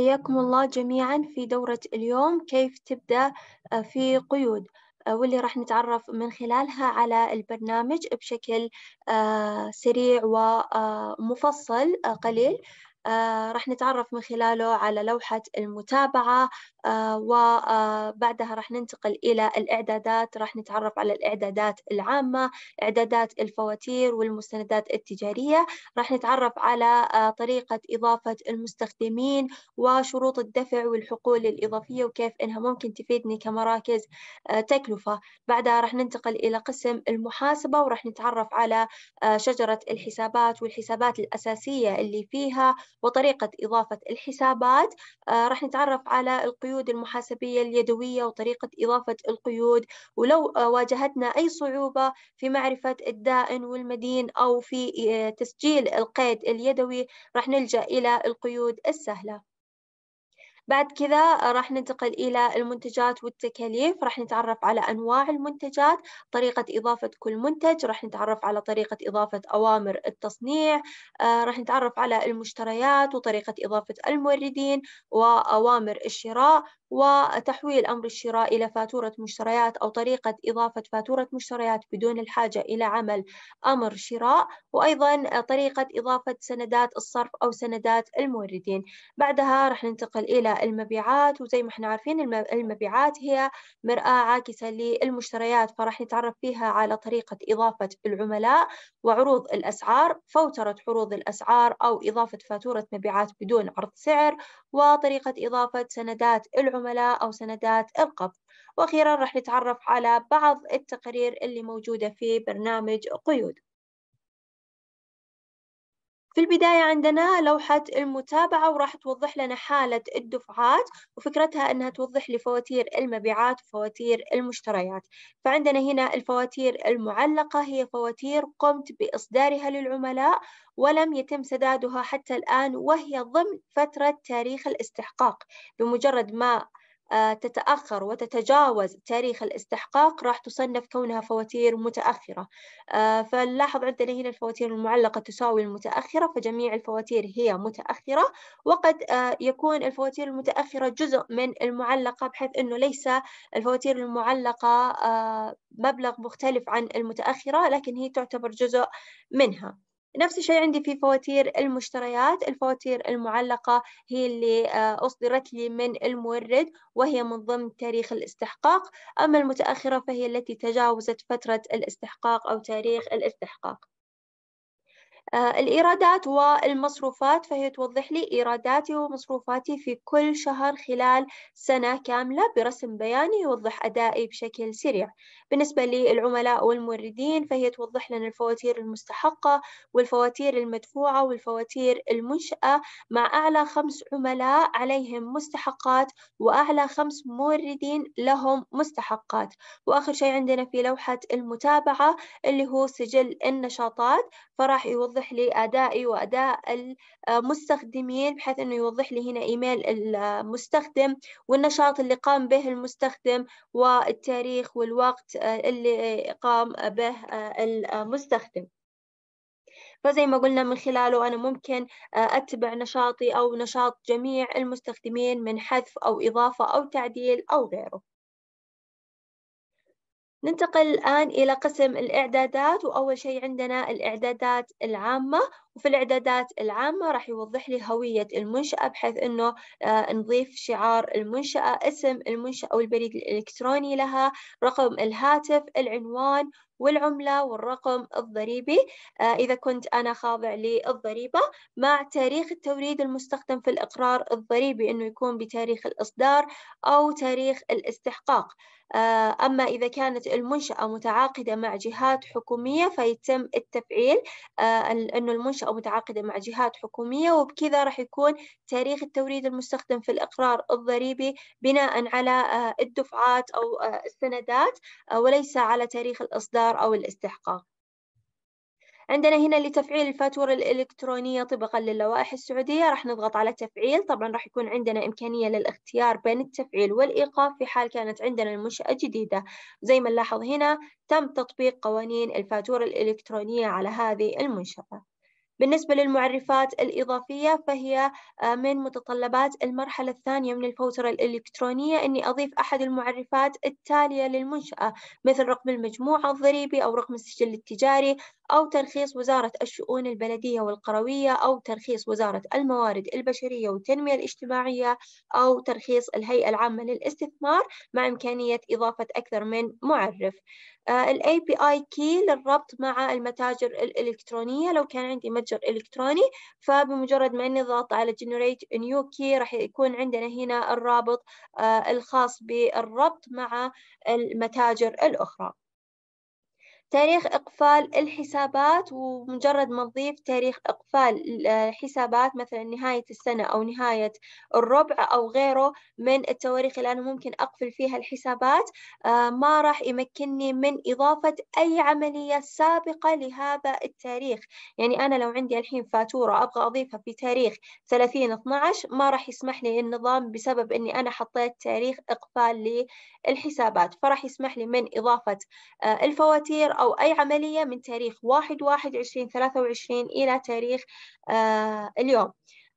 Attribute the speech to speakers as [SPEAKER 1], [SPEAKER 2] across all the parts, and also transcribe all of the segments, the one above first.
[SPEAKER 1] حياكم الله جميعا في دورة اليوم كيف تبدأ آه، في قيود آه، واللي راح نتعرف من خلالها على البرنامج بشكل آه، سريع ومفصل قليل راح نتعرف من خلاله على لوحة المتابعة آه، وبعدها آه، راح ننتقل إلى الإعدادات راح نتعرف على الإعدادات العامة إعدادات الفواتير والمستندات التجارية راح نتعرف على آه، طريقة إضافة المستخدمين وشروط الدفع والحقول الإضافية وكيف إنها ممكن تفيدني كمراكز تكلفة بعدها راح ننتقل إلى قسم المحاسبة وراح نتعرف على شجرة الحسابات والحسابات الأساسية اللي فيها وطريقة إضافة الحسابات راح نتعرف على القيود القيود المحاسبية اليدوية وطريقة إضافة القيود ولو واجهتنا أي صعوبة في معرفة الدائن والمدين أو في آه، تسجيل القيد اليدوي رح نلجأ إلى القيود السهلة بعد كذا آه، راح ننتقل إلى المنتجات والتكاليف راح نتعرف على أنواع المنتجات طريقة إضافة كل منتج راح نتعرف على طريقة إضافة أوامر التصنيع آه، راح نتعرف على المشتريات وطريقة إضافة الموردين وأوامر الشراء وتحويل أمر الشراء إلى فاتورة مشتريات أو طريقة إضافة فاتورة مشتريات بدون الحاجة إلى عمل أمر شراء وأيضا طريقة إضافة سندات الصرف أو سندات الموردين بعدها رح ننتقل إلى المبيعات وزي ما احنا عارفين المبيعات هي مرآة عاكسة للمشتريات فرح نتعرف فيها على طريقة إضافة العملاء وعروض الأسعار فوترة عروض الأسعار أو إضافة فاتورة مبيعات بدون عرض سعر وطريقة إضافة سندات العملاء عملاء أو سندات القبض وأخيرا راح نتعرف على بعض التقارير اللي موجودة في برنامج قيود في البداية عندنا لوحة المتابعة وراح توضح لنا حالة الدفعات وفكرتها أنها توضح لي فواتير المبيعات وفواتير المشتريات فعندنا هنا الفواتير المعلقة هي فواتير قمت بإصدارها للعملاء ولم يتم سدادها حتى الآن وهي ضمن فترة تاريخ الاستحقاق بمجرد ما آه، تتأخر وتتجاوز تاريخ الاستحقاق راح تصنف كونها فواتير متأخرة آه، فنلاحظ عندنا هنا الفواتير المعلقة تساوي المتأخرة فجميع الفواتير هي متأخرة وقد آه، يكون الفواتير المتأخرة جزء من المعلقة بحيث أنه ليس الفواتير المعلقة مبلغ مختلف عن المتأخرة لكن هي تعتبر جزء منها نفس الشيء عندي في فواتير المشتريات الفواتير المعلقة هي اللي آه، أصدرت لي من المورد وهي من ضمن تاريخ الاستحقاق أما المتأخرة فهي التي تجاوزت فترة الاستحقاق أو تاريخ الاستحقاق آه، الإيرادات والمصروفات فهي توضح لي إيراداتي ومصروفاتي في كل شهر خلال سنة كاملة برسم بياني يوضح أدائي بشكل سريع بالنسبة للعملاء والموردين فهي توضح لنا الفواتير المستحقة والفواتير المدفوعة والفواتير المنشأة مع أعلى خمس عملاء عليهم مستحقات وأعلى خمس موردين لهم مستحقات وآخر شيء عندنا في لوحة المتابعة اللي هو سجل النشاطات فراح يوضح لي أدائي وأداء المستخدمين آه، بحيث أنه يوضح لي هنا إيميل المستخدم والنشاط اللي قام به المستخدم والتاريخ والوقت آه، اللي قام به آه، المستخدم فزي ما قلنا من خلاله أنا ممكن أتبع نشاطي أو نشاط جميع المستخدمين من حذف أو إضافة أو تعديل أو غيره ننتقل الآن إلى قسم الإعدادات وأول شيء عندنا الإعدادات العامة وفي الإعدادات العامة راح يوضح لي هوية المنشأة بحيث أنه آه، نضيف شعار المنشأة اسم المنشأة أو البريد الإلكتروني لها رقم الهاتف العنوان والعملة والرقم الضريبي آه، إذا كنت أنا خاضع للضريبة مع تاريخ التوريد المستخدم في الإقرار الضريبي أنه يكون بتاريخ الإصدار أو تاريخ الاستحقاق آه، أما إذا كانت المنشأة متعاقدة مع جهات حكومية فيتم التفعيل آه، أنه المنشأة متعاقدة مع جهات حكومية وبكذا راح يكون تاريخ التوريد المستخدم في الإقرار الضريبي بناء على آه، الدفعات أو السندات وليس على تاريخ الإصدار أو الاستحقاق عندنا هنا لتفعيل الفاتورة الإلكترونية طبقا للوائح السعودية راح نضغط على تفعيل طبعا راح يكون عندنا إمكانية للاختيار بين التفعيل والإيقاف في حال كانت عندنا المنشأة جديدة زي ما نلاحظ هنا تم تطبيق قوانين الفاتورة الإلكترونية على هذه المنشأة بالنسبة للمعرفات الإضافية فهي آه، من متطلبات المرحلة الثانية من الفوترة الإلكترونية أني أضيف أحد المعرفات التالية للمنشأة مثل رقم المجموعة الضريبي أو رقم السجل التجاري أو ترخيص وزارة الشؤون البلدية والقروية أو ترخيص وزارة الموارد البشرية والتنمية الاجتماعية أو ترخيص الهيئة العامة للاستثمار مع إمكانية إضافة أكثر من معرف آه، الـ API Key للربط مع المتاجر الإلكترونية لو كان عندي متجر إلكتروني فبمجرد ما أني ضغط على Generate New Key راح يكون عندنا هنا الرابط آه، الخاص بالربط مع المتاجر الأخرى تاريخ إقفال الحسابات ومجرد ما نضيف تاريخ إقفال الحسابات آه، مثلا نهاية السنة أو نهاية الربع أو غيره من التواريخ اللي أنا ممكن أقفل فيها الحسابات آه، ما راح يمكنني من إضافة أي عملية سابقة لهذا التاريخ يعني أنا لو عندي الحين فاتورة أبغى أضيفها في تاريخ 30 12 ما راح يسمح لي النظام بسبب أني أنا حطيت تاريخ إقفال للحسابات فراح يسمح لي من إضافة آه، الفواتير أو أي عملية من تاريخ 1/1/2023 إلى تاريخ آه، اليوم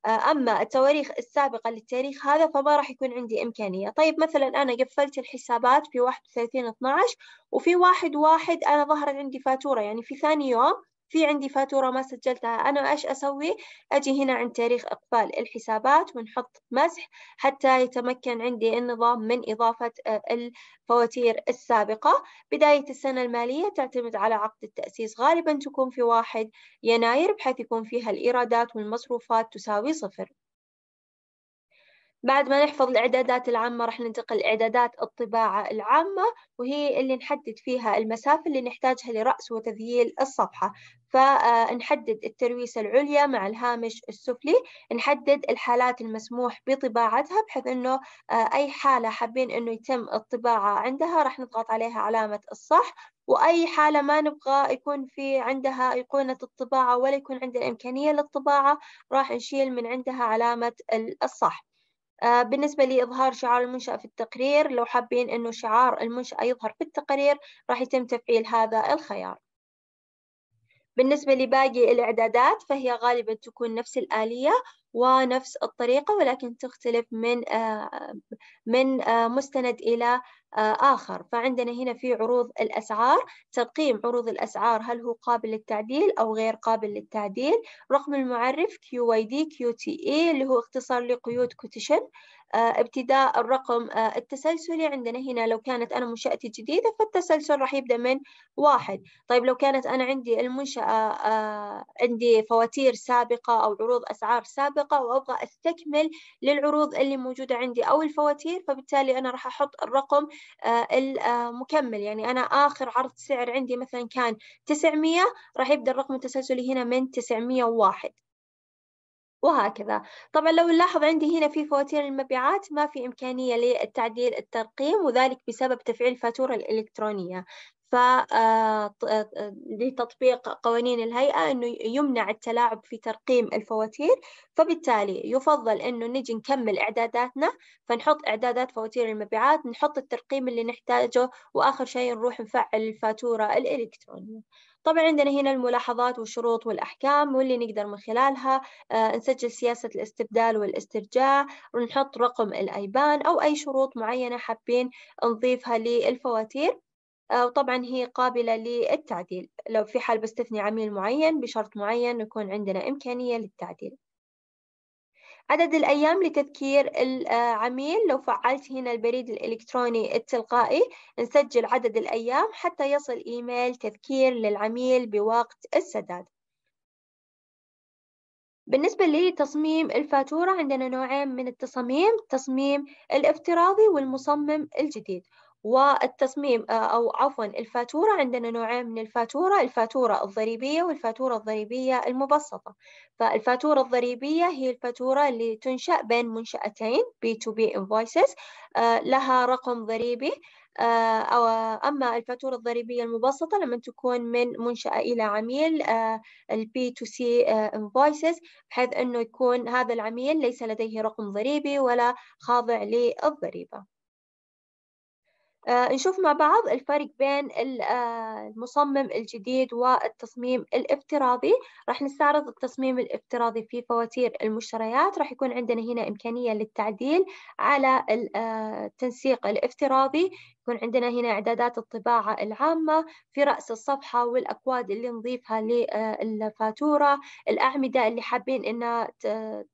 [SPEAKER 1] آه، أما التواريخ السابقة للتاريخ هذا فما راح يكون عندي إمكانية طيب مثلا أنا قفلت الحسابات في 31 12 وفي 1 1 أنا ظهرت عندي فاتورة يعني في ثاني يوم في عندي فاتورة ما سجلتها أنا إيش أسوي؟ أجي هنا عند تاريخ إقبال الحسابات ونحط مسح حتى يتمكن عندي النظام من إضافة آه، الفواتير السابقة بداية السنة المالية تعتمد على عقد التأسيس غالبا تكون في 1 يناير بحيث يكون فيها الإيرادات والمصروفات تساوي صفر بعد ما نحفظ الإعدادات العامة راح ننتقل لإعدادات الطباعة العامة وهي اللي نحدد فيها المسافة اللي نحتاجها لرأس وتذييل الصفحة فنحدد آه، الترويسة العليا مع الهامش السفلي نحدد الحالات المسموح بطباعتها بحيث أنه آه، أي حالة حابين أنه يتم الطباعة عندها راح نضغط عليها علامة الصح وأي حالة ما نبغى يكون في عندها أيقونة الطباعة ولا يكون عندنا إمكانية للطباعة راح نشيل من عندها علامة الصح آه، بالنسبة لإظهار شعار المنشأة في التقرير لو حابين أنه شعار المنشأة يظهر في التقرير راح يتم تفعيل هذا الخيار بالنسبة لباقي الإعدادات فهي غالبا تكون نفس الآلية ونفس الطريقة ولكن تختلف من آه، من آه، مستند إلى آه، آخر فعندنا هنا في عروض الأسعار تقييم عروض الأسعار هل هو قابل للتعديل أو غير قابل للتعديل رقم المعرف QYD QTE إيه، اللي هو اختصار لقيود كوتيشن آه، ابتداء الرقم آه، التسلسلي عندنا هنا لو كانت أنا منشأتي جديدة فالتسلسل راح يبدأ من واحد طيب لو كانت أنا عندي المنشأة آه، عندي فواتير سابقة أو عروض أسعار سابقة وأبغى أستكمل للعروض اللي موجودة عندي أو الفواتير فبالتالي أنا راح أحط الرقم المكمل يعني أنا آخر عرض سعر عندي مثلا كان 900 راح يبدأ الرقم التسلسلي هنا من 901 وهكذا طبعا لو نلاحظ عندي هنا في فواتير المبيعات ما في إمكانية للتعديل الترقيم وذلك بسبب تفعيل الفاتورة الإلكترونية آه، آه، آه، لتطبيق قوانين الهيئة أنه يمنع التلاعب في ترقيم الفواتير فبالتالي يفضل أنه نجي نكمل إعداداتنا فنحط إعدادات فواتير المبيعات نحط الترقيم اللي نحتاجه وآخر شيء نروح نفعل الفاتورة الإلكترونية طبعا عندنا هنا الملاحظات والشروط والأحكام واللي نقدر من خلالها آه، نسجل سياسة الاستبدال والاسترجاع ونحط رقم الأيبان أو أي شروط معينة حابين نضيفها للفواتير آه، وطبعا هي قابلة للتعديل لو في حال بستثني عميل معين بشرط معين يكون عندنا إمكانية للتعديل عدد الأيام لتذكير العميل لو فعلت هنا البريد الإلكتروني التلقائي نسجل عدد الأيام حتى يصل إيميل تذكير للعميل بوقت السداد بالنسبة لتصميم الفاتورة عندنا نوعين من التصاميم تصميم الافتراضي والمصمم الجديد والتصميم آه، أو عفوا الفاتورة عندنا نوعين من الفاتورة الفاتورة الضريبية والفاتورة الضريبية المبسطة فالفاتورة الضريبية هي الفاتورة اللي تنشأ بين منشأتين B2B invoices آه، لها رقم ضريبي آه، أو أما الفاتورة الضريبية المبسطة لما تكون من منشأة إلى عميل البي تو سي invoices بحيث أنه يكون هذا العميل ليس لديه رقم ضريبي ولا خاضع للضريبة آه، نشوف مع بعض الفرق بين آه، المصمم الجديد والتصميم الافتراضي راح نستعرض التصميم الافتراضي في فواتير المشتريات راح يكون عندنا هنا إمكانية للتعديل على آه، التنسيق الافتراضي يكون عندنا هنا إعدادات الطباعة العامة في رأس الصفحة والأكواد اللي نضيفها للفاتورة الأعمدة اللي حابين إنها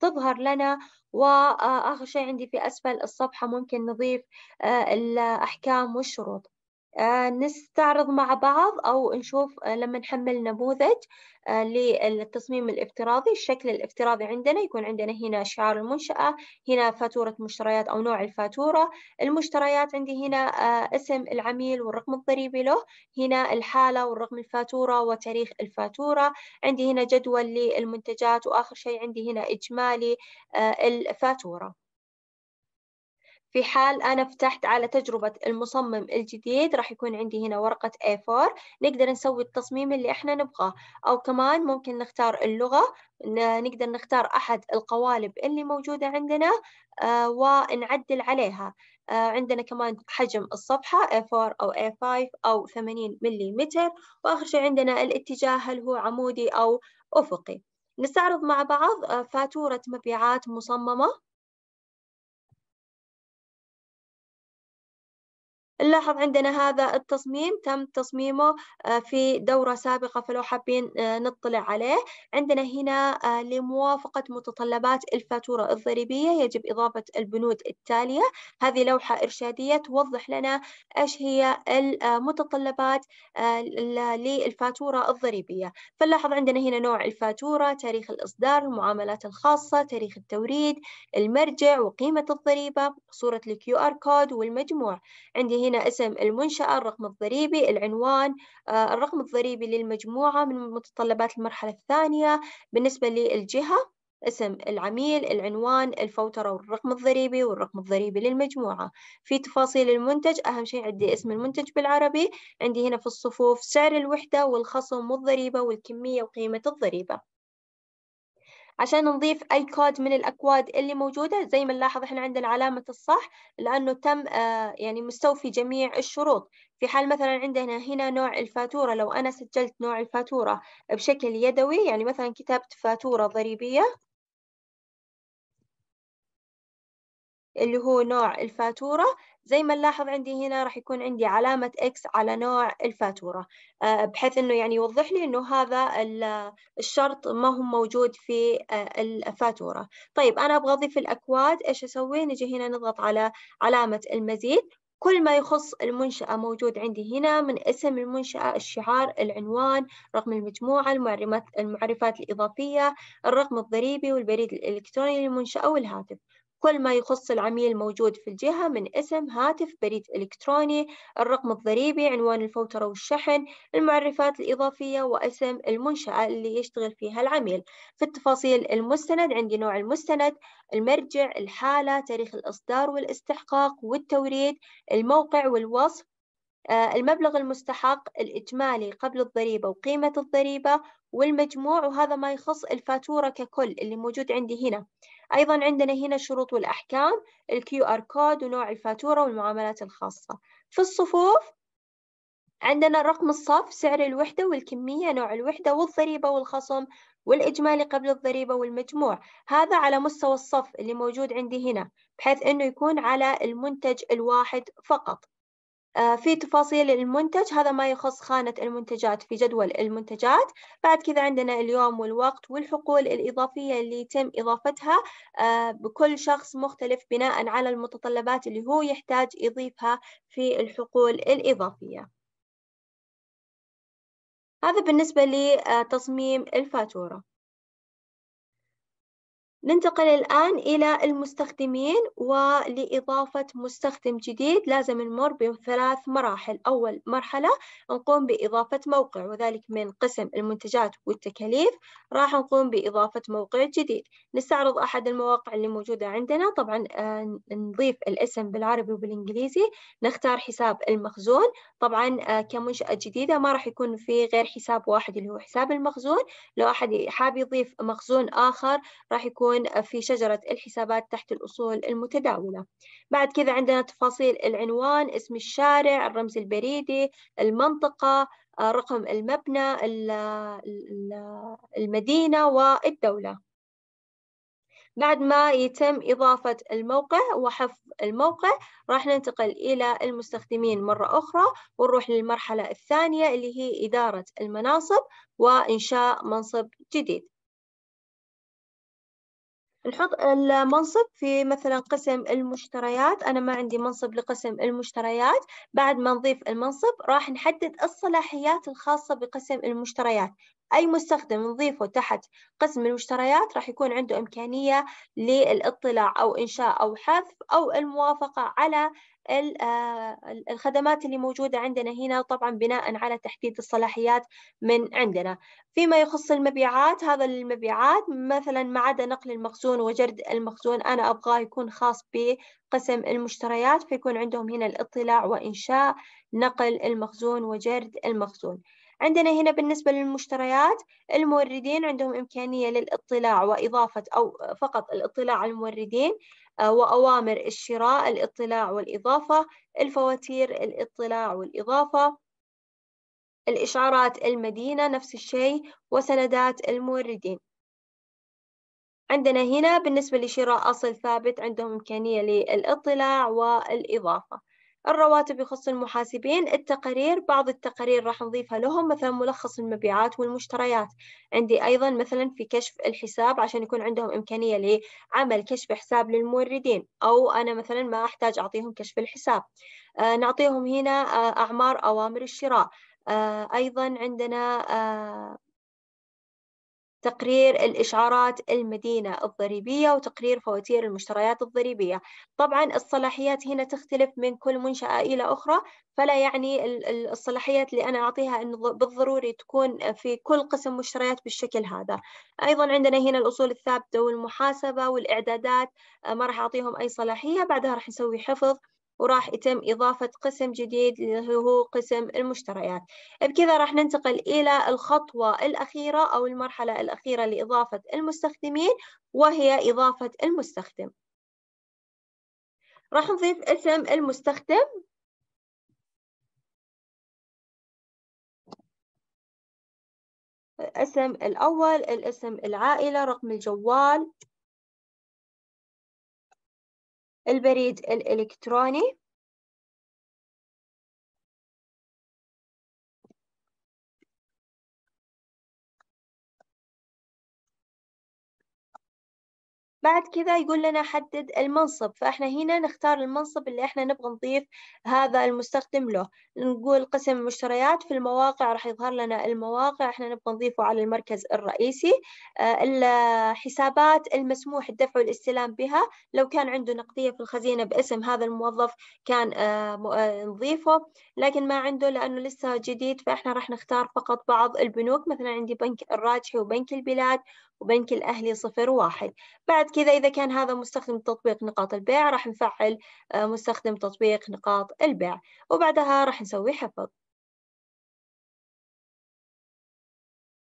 [SPEAKER 1] تظهر لنا وآخر شيء عندي في أسفل الصفحة ممكن نضيف آه، الأحكام والشروط آه، نستعرض مع بعض أو نشوف آه، لما نحمل نموذج آه، للتصميم الافتراضي الشكل الافتراضي عندنا يكون عندنا هنا شعار المنشأة هنا فاتورة مشتريات أو نوع الفاتورة المشتريات عندي هنا اسم العميل والرقم الضريبي له هنا الحالة والرقم الفاتورة وتاريخ الفاتورة عندي هنا جدول للمنتجات وآخر شيء عندي هنا إجمالي الفاتورة في حال أنا فتحت على تجربة المصمم الجديد راح يكون عندي هنا ورقة A4 نقدر نسوي التصميم اللي إحنا نبغاه أو كمان ممكن نختار اللغة نقدر نختار أحد القوالب اللي موجودة عندنا آه، ونعدل عليها آه، عندنا كمان حجم الصفحة A4 أو A5 أو 80 ملم وآخر شيء عندنا الاتجاه هل هو عمودي أو أفقي
[SPEAKER 2] نستعرض مع بعض آه، فاتورة مبيعات مصممة نلاحظ عندنا هذا التصميم
[SPEAKER 1] تم تصميمه آه، في دورة سابقة فلو حابين آه، نطلع عليه عندنا هنا آه، لموافقة متطلبات الفاتورة الضريبية يجب إضافة البنود التالية هذه لوحة إرشادية توضح لنا إيش هي المتطلبات للفاتورة الضريبية فنلاحظ عندنا هنا نوع الفاتورة تاريخ الإصدار المعاملات الخاصة تاريخ التوريد المرجع وقيمة الضريبة صورة الكيو آر كود والمجموع عندي هنا هنا اسم المنشأة الرقم الضريبي العنوان آه، الرقم الضريبي للمجموعة من متطلبات المرحلة الثانية بالنسبة للجهة اسم العميل العنوان الفوترة والرقم الضريبي والرقم الضريبي للمجموعة في تفاصيل المنتج أهم شيء عندي اسم المنتج بالعربي عندي هنا في الصفوف سعر الوحدة والخصم والضريبة والكمية وقيمة الضريبة عشان نضيف أي كود من الأكواد اللي موجودة زي ما نلاحظ إحنا عندنا علامة الصح لأنه تم آه، يعني مستوفي جميع الشروط في حال مثلا عندنا هنا نوع الفاتورة لو أنا سجلت نوع الفاتورة بشكل يدوي يعني مثلا كتبت فاتورة ضريبية اللي هو نوع الفاتورة زي ما نلاحظ عندي هنا راح يكون عندي علامة X على نوع الفاتورة آه، بحيث أنه يعني يوضح لي أنه هذا الشرط ما هو موجود في آه، الفاتورة طيب أنا أبغى أضيف الأكواد إيش أسوي نجي هنا نضغط على علامة المزيد كل ما يخص المنشأة موجود عندي هنا من اسم المنشأة الشعار العنوان رقم المجموعة المعرفات, المعرفات الإضافية الرقم الضريبي والبريد الإلكتروني للمنشأة والهاتف كل ما يخص العميل موجود في الجهة من اسم هاتف بريد إلكتروني الرقم الضريبي عنوان الفوترة والشحن المعرفات الإضافية واسم المنشأة اللي يشتغل فيها العميل في التفاصيل المستند عندي نوع المستند المرجع الحالة تاريخ الإصدار والاستحقاق والتوريد الموقع والوصف آه، المبلغ المستحق الإجمالي قبل الضريبة وقيمة الضريبة والمجموع وهذا ما يخص الفاتورة ككل اللي موجود عندي هنا أيضا عندنا هنا الشروط والأحكام الكيو آر كود ونوع الفاتورة والمعاملات الخاصة في الصفوف عندنا رقم الصف سعر الوحدة والكمية نوع الوحدة والضريبة والخصم والإجمالي قبل الضريبة والمجموع هذا على مستوى الصف اللي موجود عندي هنا بحيث أنه يكون على المنتج الواحد فقط آه، في تفاصيل المنتج هذا ما يخص خانة المنتجات في جدول المنتجات بعد كذا عندنا اليوم والوقت والحقول الإضافية اللي يتم إضافتها آه، بكل شخص مختلف بناء على المتطلبات اللي هو يحتاج يضيفها في الحقول الإضافية
[SPEAKER 2] هذا بالنسبة لتصميم الفاتورة ننتقل الآن إلى المستخدمين
[SPEAKER 1] ولإضافة مستخدم جديد لازم نمر بثلاث مراحل أول مرحلة نقوم بإضافة موقع وذلك من قسم المنتجات والتكاليف راح نقوم بإضافة موقع جديد نستعرض أحد المواقع اللي موجودة عندنا طبعا آه، نضيف الاسم بالعربي وبالإنجليزي نختار حساب المخزون طبعا آه، كمنشأة جديدة ما راح يكون في غير حساب واحد اللي هو حساب المخزون لو أحد حاب يضيف مخزون آخر راح يكون يكون في شجرة الحسابات تحت الأصول المتداولة بعد كذا عندنا تفاصيل العنوان اسم الشارع الرمز البريدي المنطقة آه، رقم المبنى المدينة والدولة بعد ما يتم إضافة الموقع وحفظ الموقع راح ننتقل إلى المستخدمين مرة أخرى ونروح للمرحلة الثانية اللي هي إدارة المناصب وإنشاء منصب جديد نحط المنصب في مثلا قسم المشتريات أنا ما عندي منصب لقسم المشتريات بعد ما نضيف المنصب راح نحدد الصلاحيات الخاصة بقسم المشتريات أي مستخدم نضيفه تحت قسم المشتريات راح يكون عنده إمكانية للاطلاع أو إنشاء أو حذف أو الموافقة على آه، الخدمات اللي موجودة عندنا هنا طبعا بناء على تحديد الصلاحيات من عندنا فيما يخص المبيعات هذا المبيعات مثلا ما عدا نقل المخزون وجرد المخزون أنا أبغاه يكون خاص بقسم المشتريات فيكون عندهم هنا الاطلاع وإنشاء نقل المخزون وجرد المخزون عندنا هنا بالنسبة للمشتريات الموردين عندهم إمكانية للاطلاع وإضافة أو فقط الاطلاع على الموردين وأوامر الشراء الاطلاع والإضافة الفواتير الاطلاع والإضافة الإشعارات المدينة نفس الشيء وسندات الموردين عندنا هنا بالنسبة لشراء أصل ثابت عندهم إمكانية للاطلاع والإضافة الرواتب يخص المحاسبين التقارير بعض التقارير راح نضيفها لهم مثلا ملخص المبيعات والمشتريات عندي أيضا مثلا في كشف الحساب عشان يكون عندهم إمكانية لعمل كشف حساب للموردين أو أنا مثلا ما أحتاج أعطيهم كشف الحساب آه نعطيهم هنا آه أعمار أوامر الشراء آه أيضا عندنا آه، تقرير الإشعارات المدينة الضريبية وتقرير فواتير المشتريات الضريبية طبعا الصلاحيات هنا تختلف من كل منشأة إلى أخرى فلا يعني الصلاحيات اللي أنا أعطيها أنه بالضروري تكون في كل قسم مشتريات بالشكل هذا أيضا عندنا هنا الأصول الثابتة والمحاسبة والإعدادات ما راح أعطيهم أي صلاحية بعدها راح نسوي حفظ وراح يتم إضافة قسم جديد اللي هو قسم المشتريات بكذا راح ننتقل إلى الخطوة الأخيرة أو المرحلة الأخيرة لإضافة المستخدمين وهي إضافة المستخدم
[SPEAKER 2] راح نضيف اسم المستخدم الاسم الأول الاسم العائلة رقم الجوال البريد الإلكتروني بعد كذا يقول لنا حدد المنصب فإحنا هنا
[SPEAKER 1] نختار المنصب اللي إحنا نبغى نضيف هذا المستخدم له نقول قسم مشتريات في المواقع راح يظهر لنا المواقع إحنا نبغى نضيفه على المركز الرئيسي آه، الحسابات المسموح الدفع والاستلام بها لو كان عنده نقدية في الخزينة باسم هذا الموظف كان آه، آه، نضيفه لكن ما عنده لأنه لسه جديد فإحنا راح نختار فقط بعض البنوك مثلا عندي بنك الراجحي وبنك البلاد وبنك الأهلي صفر واحد بعد كذا إذا كان هذا مستخدم تطبيق نقاط البيع راح نفعل آه، مستخدم تطبيق نقاط البيع وبعدها راح نسوي حفظ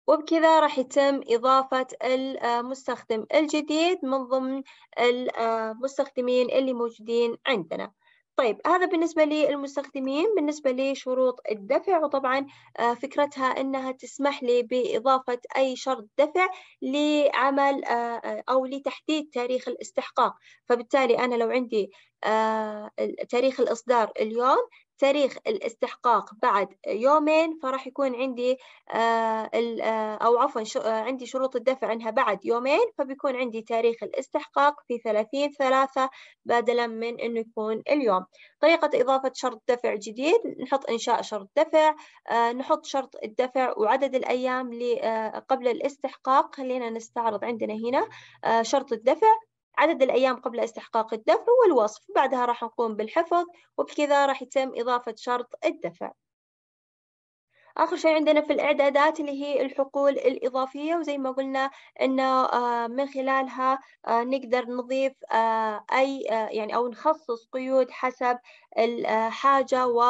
[SPEAKER 1] وبكذا راح يتم إضافة المستخدم آه، الجديد من ضمن المستخدمين آه، اللي موجودين عندنا طيب هذا بالنسبة للمستخدمين بالنسبة لشروط الدفع وطبعا آه، فكرتها أنها تسمح لي بإضافة أي شرط دفع لعمل آه، آه، أو لتحديد تاريخ الاستحقاق فبالتالي أنا لو عندي تاريخ الإصدار اليوم تاريخ الاستحقاق بعد يومين فراح يكون عندي آه، آه، أو عفوا آه، عندي شروط الدفع عنها بعد يومين فبيكون عندي تاريخ الاستحقاق في 30 ثلاثة بدلا من أنه يكون اليوم طريقة إضافة شرط دفع جديد نحط إنشاء شرط دفع نحط شرط الدفع وعدد الأيام قبل الاستحقاق خلينا نستعرض عندنا هنا شرط الدفع عدد الأيام قبل استحقاق الدفع والوصف بعدها راح نقوم بالحفظ وبكذا راح يتم إضافة شرط الدفع آخر شيء عندنا في الإعدادات اللي هي الحقول الإضافية وزي ما قلنا إنه آه، من خلالها آه، نقدر نضيف آه، أي يعني أو نخصص قيود حسب الحاجة و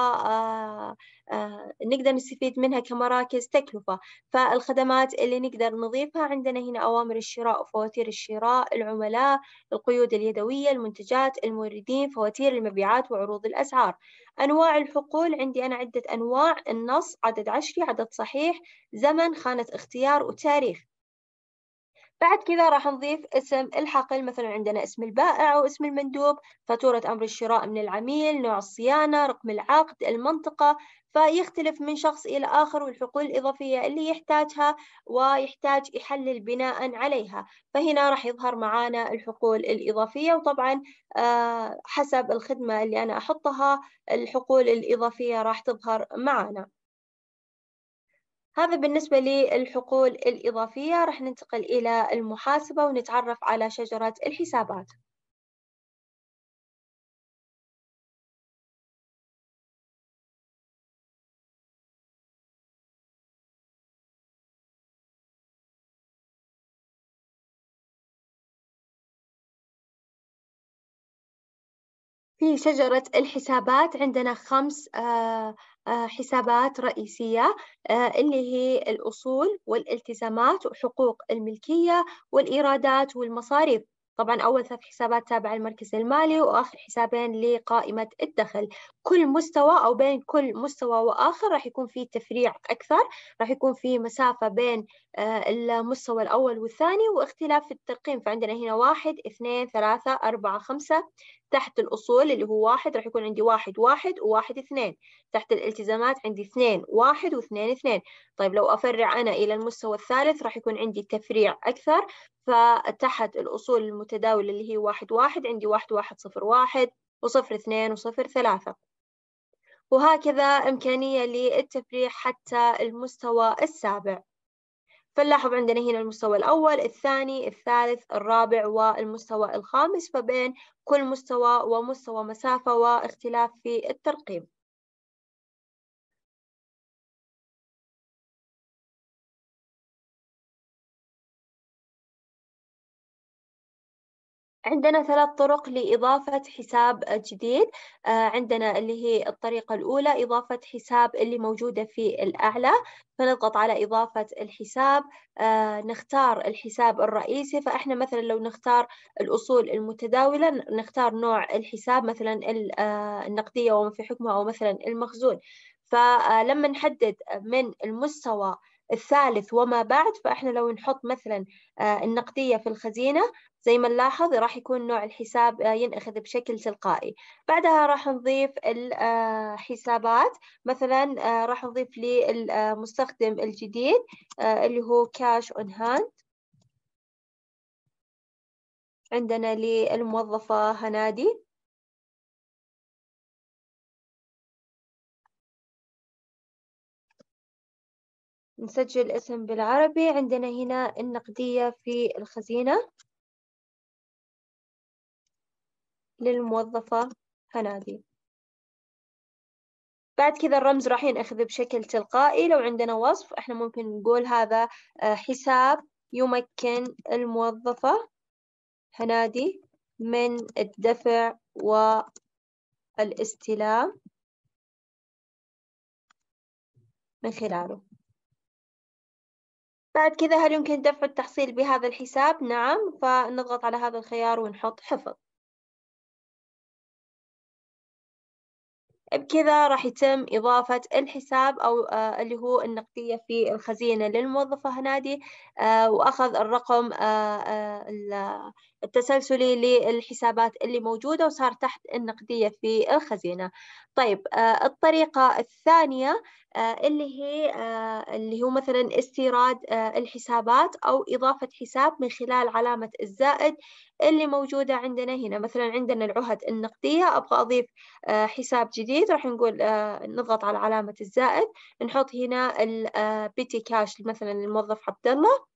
[SPEAKER 1] آه، نقدر نستفيد منها كمراكز تكلفة فالخدمات اللي نقدر نضيفها عندنا هنا أوامر الشراء وفواتير الشراء العملاء القيود اليدوية المنتجات الموردين فواتير المبيعات وعروض الأسعار أنواع الحقول عندي أنا عدة أنواع النص عدد عشري عدد صحيح زمن خانة اختيار وتاريخ بعد كذا راح نضيف اسم الحقل مثلا عندنا اسم البائع واسم المندوب فاتورة أمر الشراء من العميل نوع الصيانة رقم العقد المنطقة فيختلف من شخص إلى آخر والحقول الإضافية اللي يحتاجها ويحتاج يحلل بناء عليها فهنا راح يظهر معانا الحقول الإضافية وطبعا آه، حسب الخدمة اللي أنا أحطها الحقول الإضافية راح تظهر معانا هذا بالنسبة للحقول الإضافية راح ننتقل إلى
[SPEAKER 2] المحاسبة ونتعرف على شجرة الحسابات في شجرة الحسابات عندنا خمس آه، آه، حسابات
[SPEAKER 1] رئيسية آه، اللي هي الأصول والالتزامات وحقوق الملكية والإيرادات والمصاريف طبعا أول ثلاث حسابات تابعة للمركز المالي وآخر حسابين لقائمة الدخل كل مستوى أو بين كل مستوى وآخر راح يكون في تفريع أكثر راح يكون في مسافة بين المستوى الأول والثاني واختلاف في الترقيم فعندنا هنا واحد اثنين ثلاثة أربعة خمسة تحت الأصول اللي هو واحد راح يكون عندي واحد واحد وواحد اثنين تحت الالتزامات عندي اثنين واحد واثنين اثنين طيب لو أفرع أنا إلى المستوى الثالث راح يكون عندي تفريع أكثر فتحت الأصول المتداولة اللي هي واحد واحد عندي واحد واحد صفر واحد وصفر اثنين وصفر ثلاثة وهكذا إمكانية للتفريع حتى المستوى السابع فنلاحظ عندنا هنا المستوى الأول الثاني الثالث الرابع والمستوى الخامس فبين كل مستوى ومستوى
[SPEAKER 2] مسافة واختلاف في الترقيم عندنا ثلاث طرق لإضافة حساب
[SPEAKER 1] جديد آه، عندنا اللي هي الطريقة الأولى إضافة حساب اللي موجودة في الأعلى فنضغط على إضافة الحساب آه، نختار الحساب الرئيسي فإحنا مثلا لو نختار الأصول المتداولة نختار نوع الحساب مثلا آه، النقدية وما في حكمها أو مثلا المخزون فلما نحدد من المستوى الثالث وما بعد فإحنا لو نحط مثلا النقدية في الخزينة زي ما نلاحظ راح يكون نوع الحساب آه، ينأخذ بشكل تلقائي بعدها راح نضيف الحسابات آه، مثلا آه، راح نضيف للمستخدم الجديد اللي هو كاش اون هاند
[SPEAKER 2] عندنا للموظفة هنادي نسجل اسم بالعربي عندنا هنا النقدية في الخزينة للموظفة هنادي بعد كذا الرمز راح ينأخذ بشكل
[SPEAKER 1] تلقائي لو عندنا وصف احنا ممكن نقول هذا آه، حساب يمكن
[SPEAKER 2] الموظفة هنادي من الدفع والاستلام من خلاله بعد كذا هل يمكن دفع التحصيل بهذا
[SPEAKER 1] الحساب؟ نعم فنضغط على هذا الخيار ونحط حفظ بكذا راح يتم إضافة الحساب أو آه، اللي هو النقدية في الخزينة للموظفة هنادي آه، وأخذ الرقم آه، التسلسلي للحسابات اللي موجودة وصار تحت النقدية في الخزينة طيب الطريقة الثانية آه، اللي هي آه، اللي هو مثلا استيراد آه، الحسابات أو إضافة حساب من خلال علامة الزائد اللي موجودة عندنا هنا مثلا عندنا العهد النقدية أبغى أضيف حساب جديد راح نقول نضغط على علامة الزائد نحط هنا البيتي كاش مثلا الموظف عبد الله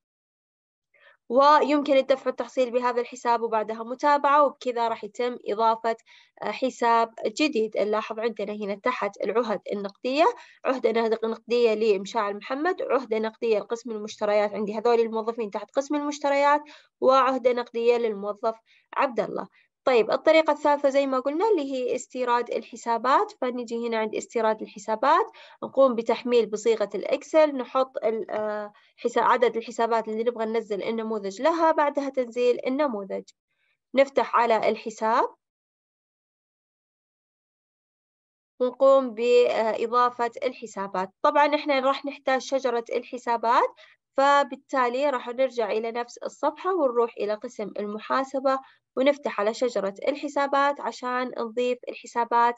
[SPEAKER 1] ويمكن الدفع والتحصيل بهذا الحساب وبعدها متابعة وبكذا راح يتم إضافة آه، حساب جديد نلاحظ عندنا هنا تحت العهد النقدية عهدة نقدية لمشاعل محمد عهدة نقدية لقسم المشتريات عندي هذول الموظفين تحت قسم المشتريات وعهدة نقدية للموظف عبد الله طيب الطريقة الثالثة زي ما قلنا اللي هي استيراد الحسابات فنجي هنا عند استيراد الحسابات نقوم بتحميل بصيغة الإكسل نحط آه، عدد الحسابات اللي نبغى ننزل النموذج لها بعدها تنزيل النموذج نفتح على الحساب ونقوم بإضافة الحسابات طبعا إحنا راح نحتاج شجرة الحسابات فبالتالي راح نرجع إلى نفس الصفحة ونروح إلى قسم المحاسبة ونفتح على شجرة الحسابات عشان نضيف الحسابات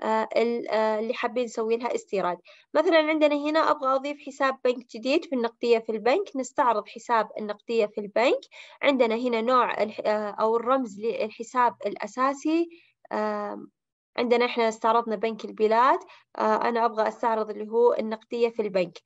[SPEAKER 1] آه، آه، اللي حابين نسوي لها استيراد مثلا عندنا هنا أبغى أضيف حساب بنك جديد في النقدية في البنك نستعرض حساب النقدية في البنك عندنا هنا نوع آه، أو الرمز للحساب الأساسي عندنا إحنا استعرضنا بنك البلاد أنا أبغى أستعرض اللي هو النقدية في البنك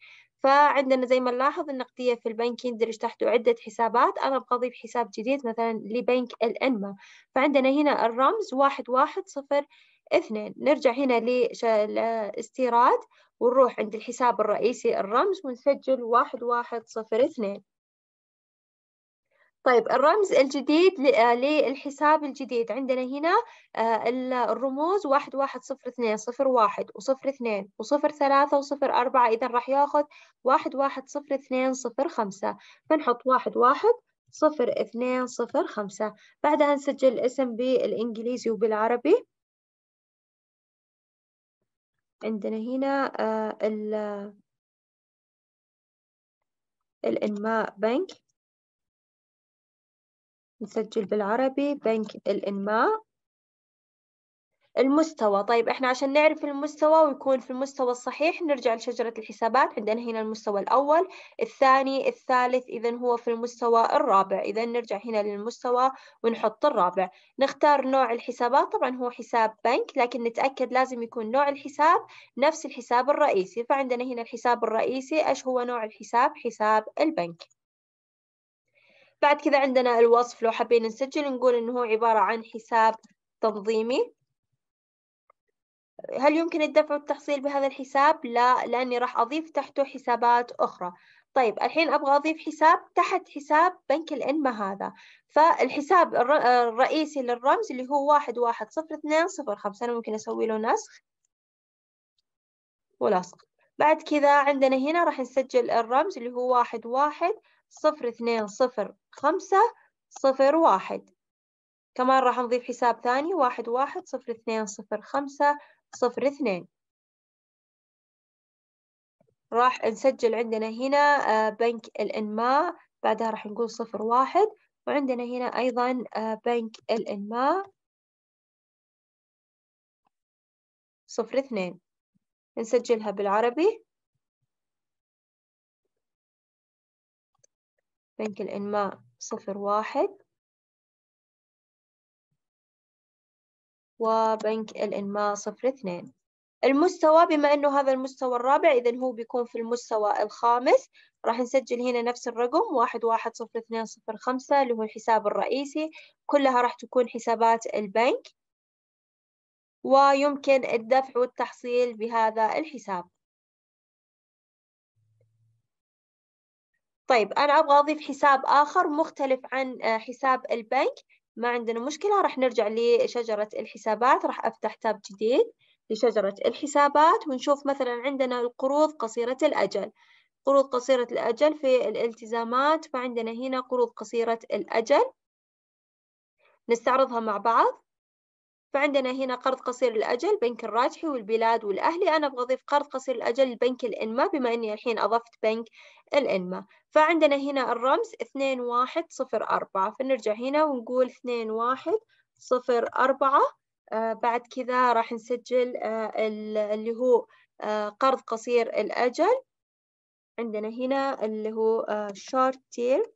[SPEAKER 1] فعندنا زي ما نلاحظ النقدية في البنك يندرج تحته عدة حسابات أنا أبغى حساب جديد مثلا لبنك الأنمة فعندنا هنا الرمز واحد واحد صفر اثنين نرجع هنا للاستيراد ونروح عند الحساب الرئيسي الرمز ونسجل واحد واحد صفر اثنين طيب الرمز الجديد آه، للحساب الجديد عندنا هنا آه، الرموز واحد واحد صفر اثنين صفر واحد وصفر اثنين وصفر ثلاثة وصفر أربعة إذا راح ياخذ واحد واحد صفر اثنين صفر خمسة فنحط واحد واحد صفر اثنين صفر خمسة بعدها نسجل الاسم بالإنجليزي وبالعربي
[SPEAKER 2] عندنا هنا آه، الإنماء بنك نسجل بالعربي بنك الإنماء
[SPEAKER 1] المستوى طيب إحنا عشان نعرف المستوى ويكون في المستوى الصحيح نرجع لشجرة الحسابات عندنا هنا المستوى الأول الثاني الثالث إذا هو في المستوى الرابع إذا نرجع هنا للمستوى ونحط الرابع نختار نوع الحسابات طبعا هو حساب بنك لكن نتأكد لازم يكون نوع الحساب نفس الحساب الرئيسي فعندنا هنا الحساب الرئيسي إيش هو نوع الحساب حساب البنك بعد كذا عندنا الوصف لو حابين نسجل نقول إنه هو عبارة عن حساب تنظيمي هل يمكن الدفع والتحصيل بهذا الحساب؟ لا لأني راح أضيف تحته حسابات أخرى طيب الحين أبغى أضيف حساب تحت حساب بنك الإنما هذا فالحساب الرئيسي للرمز اللي هو واحد واحد صفر اثنين صفر خمسة أنا ممكن أسوي له نسخ ولصق بعد كذا عندنا هنا راح نسجل الرمز اللي هو واحد واحد صفر اثنين صفر خمسة صفر واحد كمان راح نضيف حساب ثاني واحد واحد صفر اثنين صفر خمسة صفر اثنين راح نسجل عندنا هنا آه، بنك الإنماء بعدها راح نقول صفر واحد
[SPEAKER 2] وعندنا هنا أيضا آه، بنك الإنماء صفر اثنين نسجلها بالعربي بنك الإنماء صفر واحد وبنك الإنماء صفر اثنين المستوى بما أنه هذا المستوى الرابع إذا هو بيكون
[SPEAKER 1] في المستوى الخامس راح نسجل هنا نفس الرقم واحد واحد صفر اثنين صفر خمسة اللي هو الحساب الرئيسي كلها راح تكون حسابات البنك ويمكن الدفع والتحصيل بهذا الحساب طيب أنا أبغى أضيف حساب آخر مختلف عن آه، حساب البنك ما عندنا مشكلة راح نرجع لشجرة الحسابات راح أفتح تاب جديد لشجرة الحسابات ونشوف مثلا عندنا القروض قصيرة الأجل قروض قصيرة الأجل في الالتزامات فعندنا هنا قروض قصيرة الأجل نستعرضها مع بعض فعندنا هنا قرض قصير الأجل بنك الراجحي والبلاد والأهلي أنا أبغى أضيف قرض قصير الأجل لبنك الإنما بما أني الحين أضفت بنك الإنما فعندنا هنا الرمز 2104 فنرجع هنا ونقول 2104 آه بعد كذا راح نسجل آه اللي هو آه قرض قصير الأجل
[SPEAKER 2] عندنا هنا اللي هو آه، short term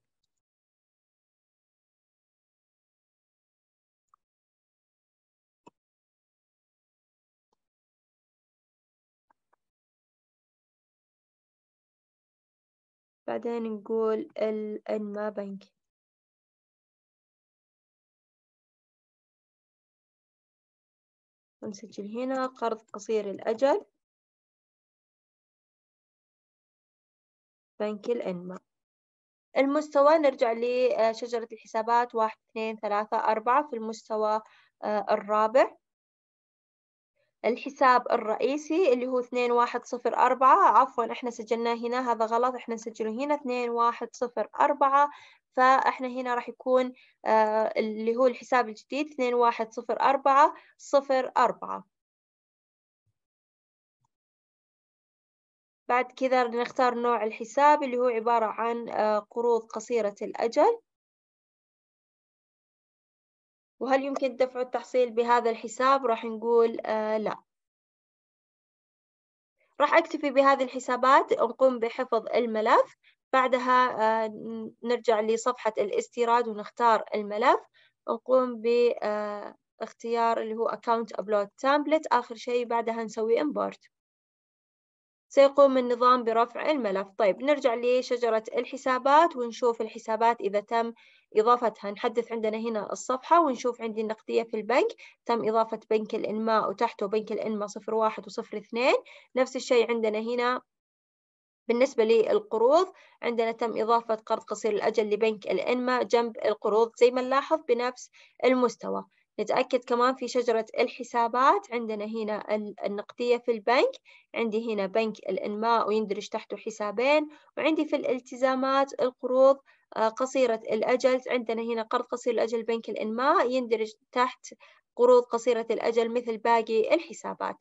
[SPEAKER 2] بعدين نقول ال انما بنك نسجل هنا قرض قصير الأجل بنك الإنما المستوى نرجع لشجرة
[SPEAKER 1] آه، الحسابات واحد اثنين ثلاثة أربعة في المستوى آه، الرابع الحساب الرئيسي اللي هو 2104 عفوا احنا سجلناه هنا هذا غلط احنا نسجله هنا 2104 فاحنا هنا
[SPEAKER 2] راح يكون آه، اللي هو الحساب الجديد صفر أربعة بعد كذا نختار نوع الحساب اللي هو عبارة عن آه، قروض قصيرة الأجل وهل يمكن دفع التحصيل بهذا الحساب راح نقول آه لا راح أكتفي بهذه الحسابات
[SPEAKER 1] نقوم بحفظ الملف بعدها آه نرجع لصفحة الاستيراد ونختار الملف نقوم باختيار آه، اللي هو Account Upload Template آخر شيء بعدها نسوي Import سيقوم النظام برفع الملف طيب نرجع لشجرة الحسابات ونشوف الحسابات إذا تم إضافتها نحدث عندنا هنا الصفحة ونشوف عندي النقدية في البنك تم إضافة بنك الإنماء وتحته بنك الإنماء صفر واحد وصفر اثنين نفس الشيء عندنا هنا بالنسبة للقروض عندنا تم إضافة قرض قصير الأجل لبنك الإنماء جنب القروض زي ما نلاحظ بنفس المستوى نتأكد كمان في شجرة الحسابات عندنا هنا النقدية في البنك عندي هنا بنك الإنماء ويندرج تحته حسابين وعندي في الالتزامات القروض آه، قصيرة الأجل عندنا هنا قرض قصير الأجل بنك الإنماء يندرج تحت قروض قصيرة الأجل مثل باقي الحسابات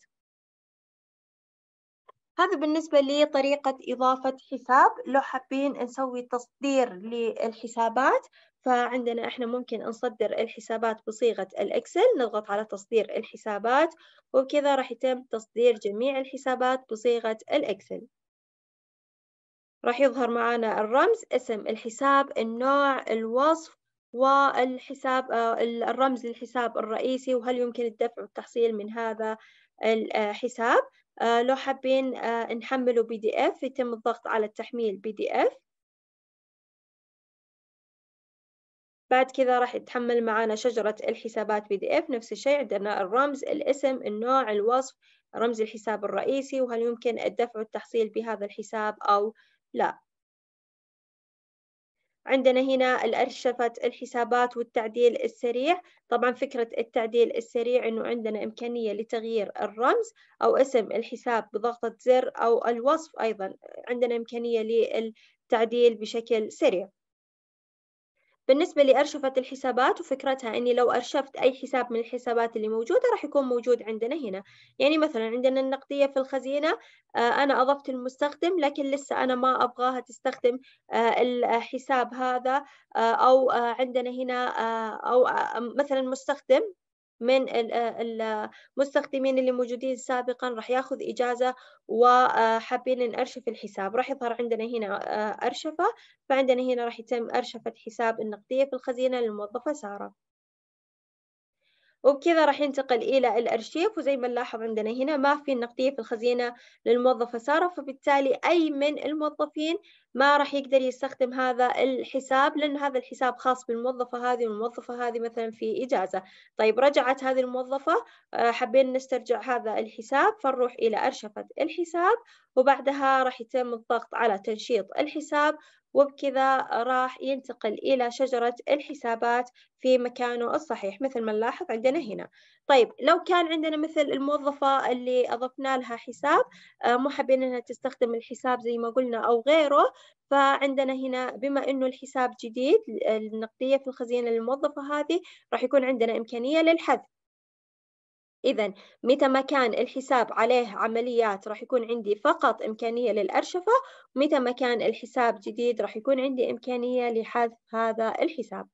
[SPEAKER 1] هذا بالنسبة لطريقة إضافة حساب لو حابين نسوي تصدير للحسابات فعندنا إحنا ممكن نصدر الحسابات بصيغة الإكسل نضغط على تصدير الحسابات وبكذا راح يتم تصدير جميع الحسابات بصيغة الإكسل راح يظهر معنا الرمز اسم الحساب النوع الوصف والحساب آه، الرمز للحساب الرئيسي وهل يمكن الدفع والتحصيل من هذا الحساب آه، آه، لو حابين نحمله بي دي اف يتم الضغط على التحميل بي دي اف بعد كذا راح يتحمل معنا شجرة الحسابات بي دي اف نفس الشيء عندنا الرمز الاسم النوع الوصف رمز الحساب الرئيسي وهل يمكن الدفع والتحصيل بهذا الحساب أو لا عندنا هنا الأرشفة الحسابات والتعديل السريع طبعا فكرة التعديل السريع أنه عندنا إمكانية لتغيير الرمز أو اسم الحساب بضغطة زر أو الوصف أيضا عندنا إمكانية للتعديل بشكل سريع بالنسبة لأرشفة الحسابات وفكرتها أني لو أرشفت أي حساب من الحسابات اللي موجودة راح يكون موجود عندنا هنا يعني مثلا عندنا النقدية في الخزينة آه، أنا أضفت المستخدم لكن لسه أنا ما أبغاها تستخدم آه، الحساب هذا آه، أو عندنا هنا أو مثلا مستخدم من المستخدمين اللي موجودين سابقا راح ياخذ إجازة وحابين آه، نأرشف الحساب راح يظهر عندنا هنا آه، أرشفة فعندنا هنا راح يتم أرشفة حساب النقدية في الخزينة للموظفة سارة وبكذا راح ينتقل إلى الأرشيف وزي ما نلاحظ عندنا هنا ما في النقدية في الخزينة للموظفة سارة فبالتالي أي من الموظفين ما راح يقدر يستخدم هذا الحساب لأن هذا الحساب خاص بالموظفة هذه والموظفة هذه مثلا في إجازة طيب رجعت هذه الموظفة آه، حابين نسترجع هذا الحساب فنروح إلى أرشفة الحساب وبعدها راح يتم الضغط على تنشيط الحساب وبكذا راح ينتقل إلى شجرة الحسابات في مكانه الصحيح مثل ما نلاحظ عندنا هنا طيب لو كان عندنا مثل الموظفة اللي أضفنا لها حساب آه، مو حابين أنها تستخدم الحساب زي ما قلنا أو غيره فعندنا هنا بما أنه الحساب جديد النقدية في الخزينة للموظفة هذه راح يكون عندنا إمكانية للحذف إذا متى ما كان الحساب عليه عمليات راح يكون عندي فقط إمكانية للأرشفة متى ما كان الحساب جديد راح يكون عندي إمكانية لحذف هذا الحساب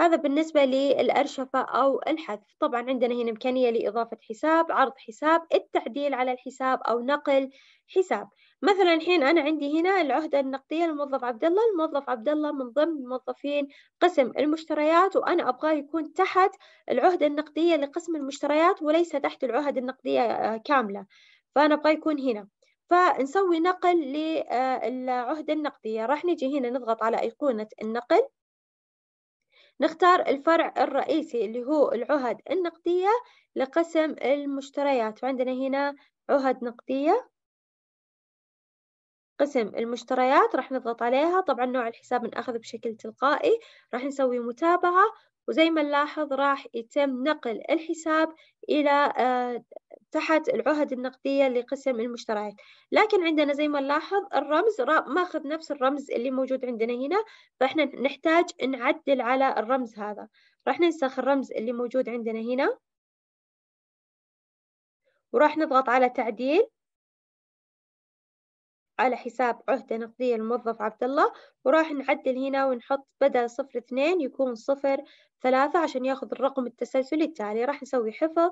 [SPEAKER 1] هذا بالنسبة للأرشفة أو الحذف طبعا عندنا هنا إمكانية لإضافة حساب عرض حساب التعديل على الحساب أو نقل حساب مثلا الحين أنا عندي هنا العهدة النقدية للموظف عبد الله الموظف عبد الله من ضمن موظفين قسم المشتريات وأنا أبغاه يكون تحت العهدة النقدية لقسم المشتريات وليس تحت العهد النقدية آه، كاملة فأنا أبغاه يكون هنا فنسوي نقل للعهدة آه، النقدية راح نجي هنا نضغط على أيقونة النقل نختار الفرع الرئيسي اللي هو العهد النقدية لقسم المشتريات وعندنا هنا عهد نقدية قسم المشتريات راح نضغط عليها طبعا نوع الحساب نأخذ بشكل تلقائي راح نسوي متابعة وزي ما نلاحظ راح يتم نقل الحساب إلى آه، تحت العهد النقدية لقسم المشتريات لكن عندنا زي ما نلاحظ الرمز ماخذ نفس الرمز اللي موجود عندنا هنا فإحنا نحتاج نعدل على الرمز هذا راح ننسخ الرمز اللي موجود
[SPEAKER 2] عندنا هنا وراح نضغط على تعديل على حساب عهدة نقدية الموظف عبد الله وراح
[SPEAKER 1] نعدل هنا ونحط بدل صفر اثنين يكون صفر ثلاثة عشان ياخذ الرقم التسلسلي التالي راح نسوي حفظ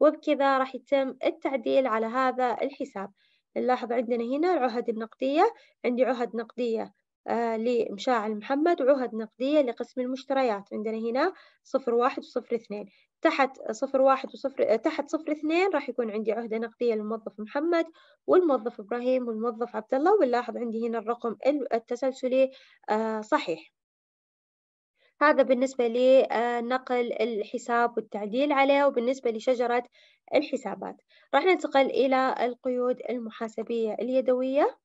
[SPEAKER 1] وبكذا راح يتم التعديل على هذا الحساب نلاحظ عندنا هنا العهد النقدية عندي عهد نقدية آه، لمشاعل محمد وعهد نقدية لقسم المشتريات عندنا هنا صفر واحد وصفر اثنين تحت صفر واحد وصفر آه، تحت صفر اثنين راح يكون عندي عهدة نقدية للموظف محمد والموظف إبراهيم والموظف عبد الله ونلاحظ عندي هنا الرقم التسلسلي آه، صحيح هذا بالنسبة لنقل الحساب والتعديل عليه وبالنسبة لشجرة الحسابات راح ننتقل إلى القيود المحاسبية اليدوية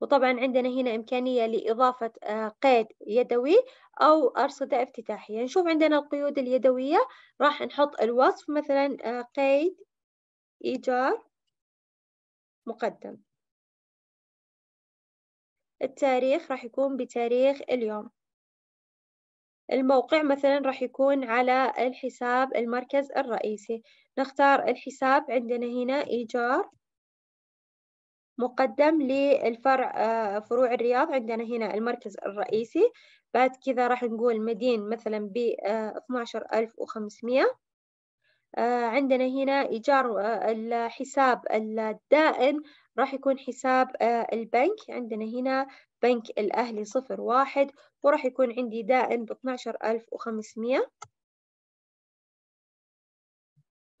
[SPEAKER 1] وطبعا عندنا هنا إمكانية لإضافة آه، قيد يدوي أو أرصدة افتتاحية نشوف عندنا القيود
[SPEAKER 2] اليدوية راح نحط الوصف مثلا آه، قيد إيجار مقدم التاريخ راح يكون بتاريخ اليوم الموقع مثلا راح يكون
[SPEAKER 1] على الحساب المركز الرئيسي نختار الحساب عندنا هنا إيجار مقدم للفرع آه، فروع الرياض عندنا هنا المركز الرئيسي بعد كذا راح نقول مدين مثلا ب 12500 آه، آه، عندنا هنا إيجار الحساب الدائن راح يكون حساب البنك عندنا هنا بنك الأهلي صفر واحد وراح يكون عندي دائن ب 12500 وخمسمية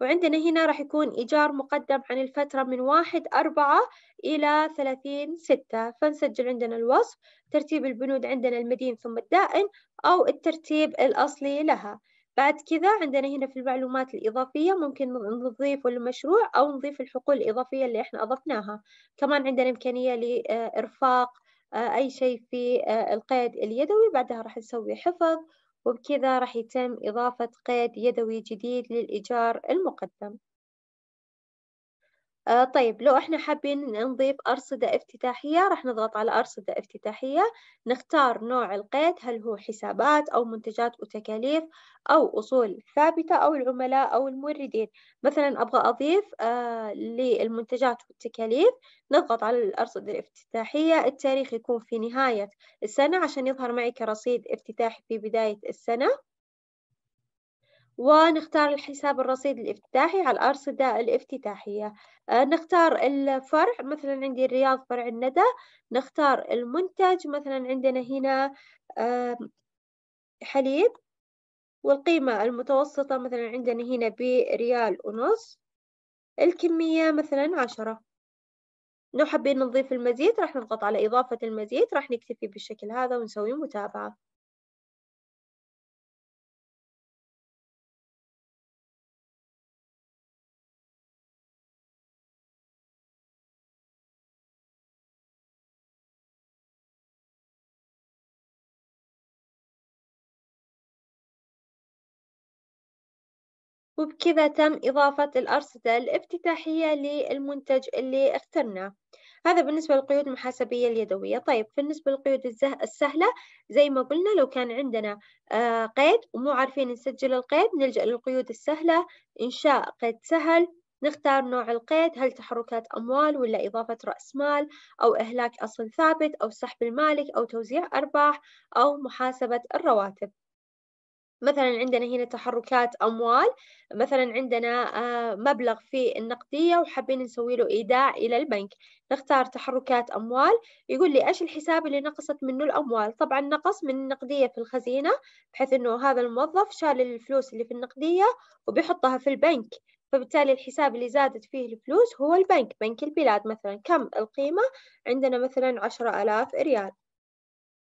[SPEAKER 1] وعندنا هنا راح يكون إيجار مقدم عن الفترة من واحد أربعة إلى ثلاثين ستة فنسجل عندنا الوصف ترتيب البنود عندنا المدين ثم الدائن أو الترتيب الأصلي لها بعد كذا عندنا هنا في المعلومات الإضافية ممكن نضيف المشروع أو نضيف الحقول الإضافية اللي إحنا أضفناها كمان عندنا إمكانية لإرفاق آه، أي شيء في آه، القيد اليدوي بعدها راح نسوي حفظ وبكذا راح يتم إضافة قيد يدوي جديد للإيجار المقدم آه، طيب لو احنا حابين نضيف أرصدة افتتاحية راح نضغط على أرصدة افتتاحية نختار نوع القيد هل هو حسابات أو منتجات وتكاليف أو أصول ثابتة أو العملاء أو الموردين مثلا أبغى أضيف آه للمنتجات والتكاليف نضغط على الأرصدة الافتتاحية التاريخ يكون في نهاية السنة عشان يظهر معي كرصيد افتتاحي في بداية السنة ونختار الحساب الرصيد الافتتاحي على الأرصدة الافتتاحية آه، نختار الفرع مثلا عندي الرياض فرع الندى نختار المنتج مثلا عندنا هنا آه، حليب والقيمة المتوسطة مثلا عندنا هنا بريال ونص الكمية مثلا
[SPEAKER 2] عشرة لو حابين نضيف المزيد راح نضغط على إضافة المزيد راح نكتفي بالشكل هذا ونسوي متابعة وبكذا تم إضافة الأرصدة الافتتاحية
[SPEAKER 1] للمنتج اللي اخترناه هذا بالنسبة للقيود المحاسبية اليدوية طيب بالنسبة للقيود السهلة زي ما قلنا لو كان عندنا آه، قيد ومو عارفين نسجل القيد نلجأ للقيود السهلة إنشاء قيد سهل نختار نوع القيد هل تحركات أموال ولا إضافة رأس مال أو إهلاك أصل ثابت أو سحب المالك أو توزيع أرباح أو محاسبة الرواتب مثلا عندنا هنا تحركات أموال مثلا عندنا آه، مبلغ في النقدية وحابين نسوي له إيداع إلى البنك نختار تحركات أموال يقول لي إيش الحساب اللي نقصت منه الأموال طبعا نقص من النقدية في الخزينة بحيث أنه هذا الموظف شال الفلوس اللي في النقدية وبيحطها في البنك فبالتالي الحساب اللي زادت فيه الفلوس هو البنك بنك البلاد مثلا كم القيمة عندنا مثلا عشرة ألاف ريال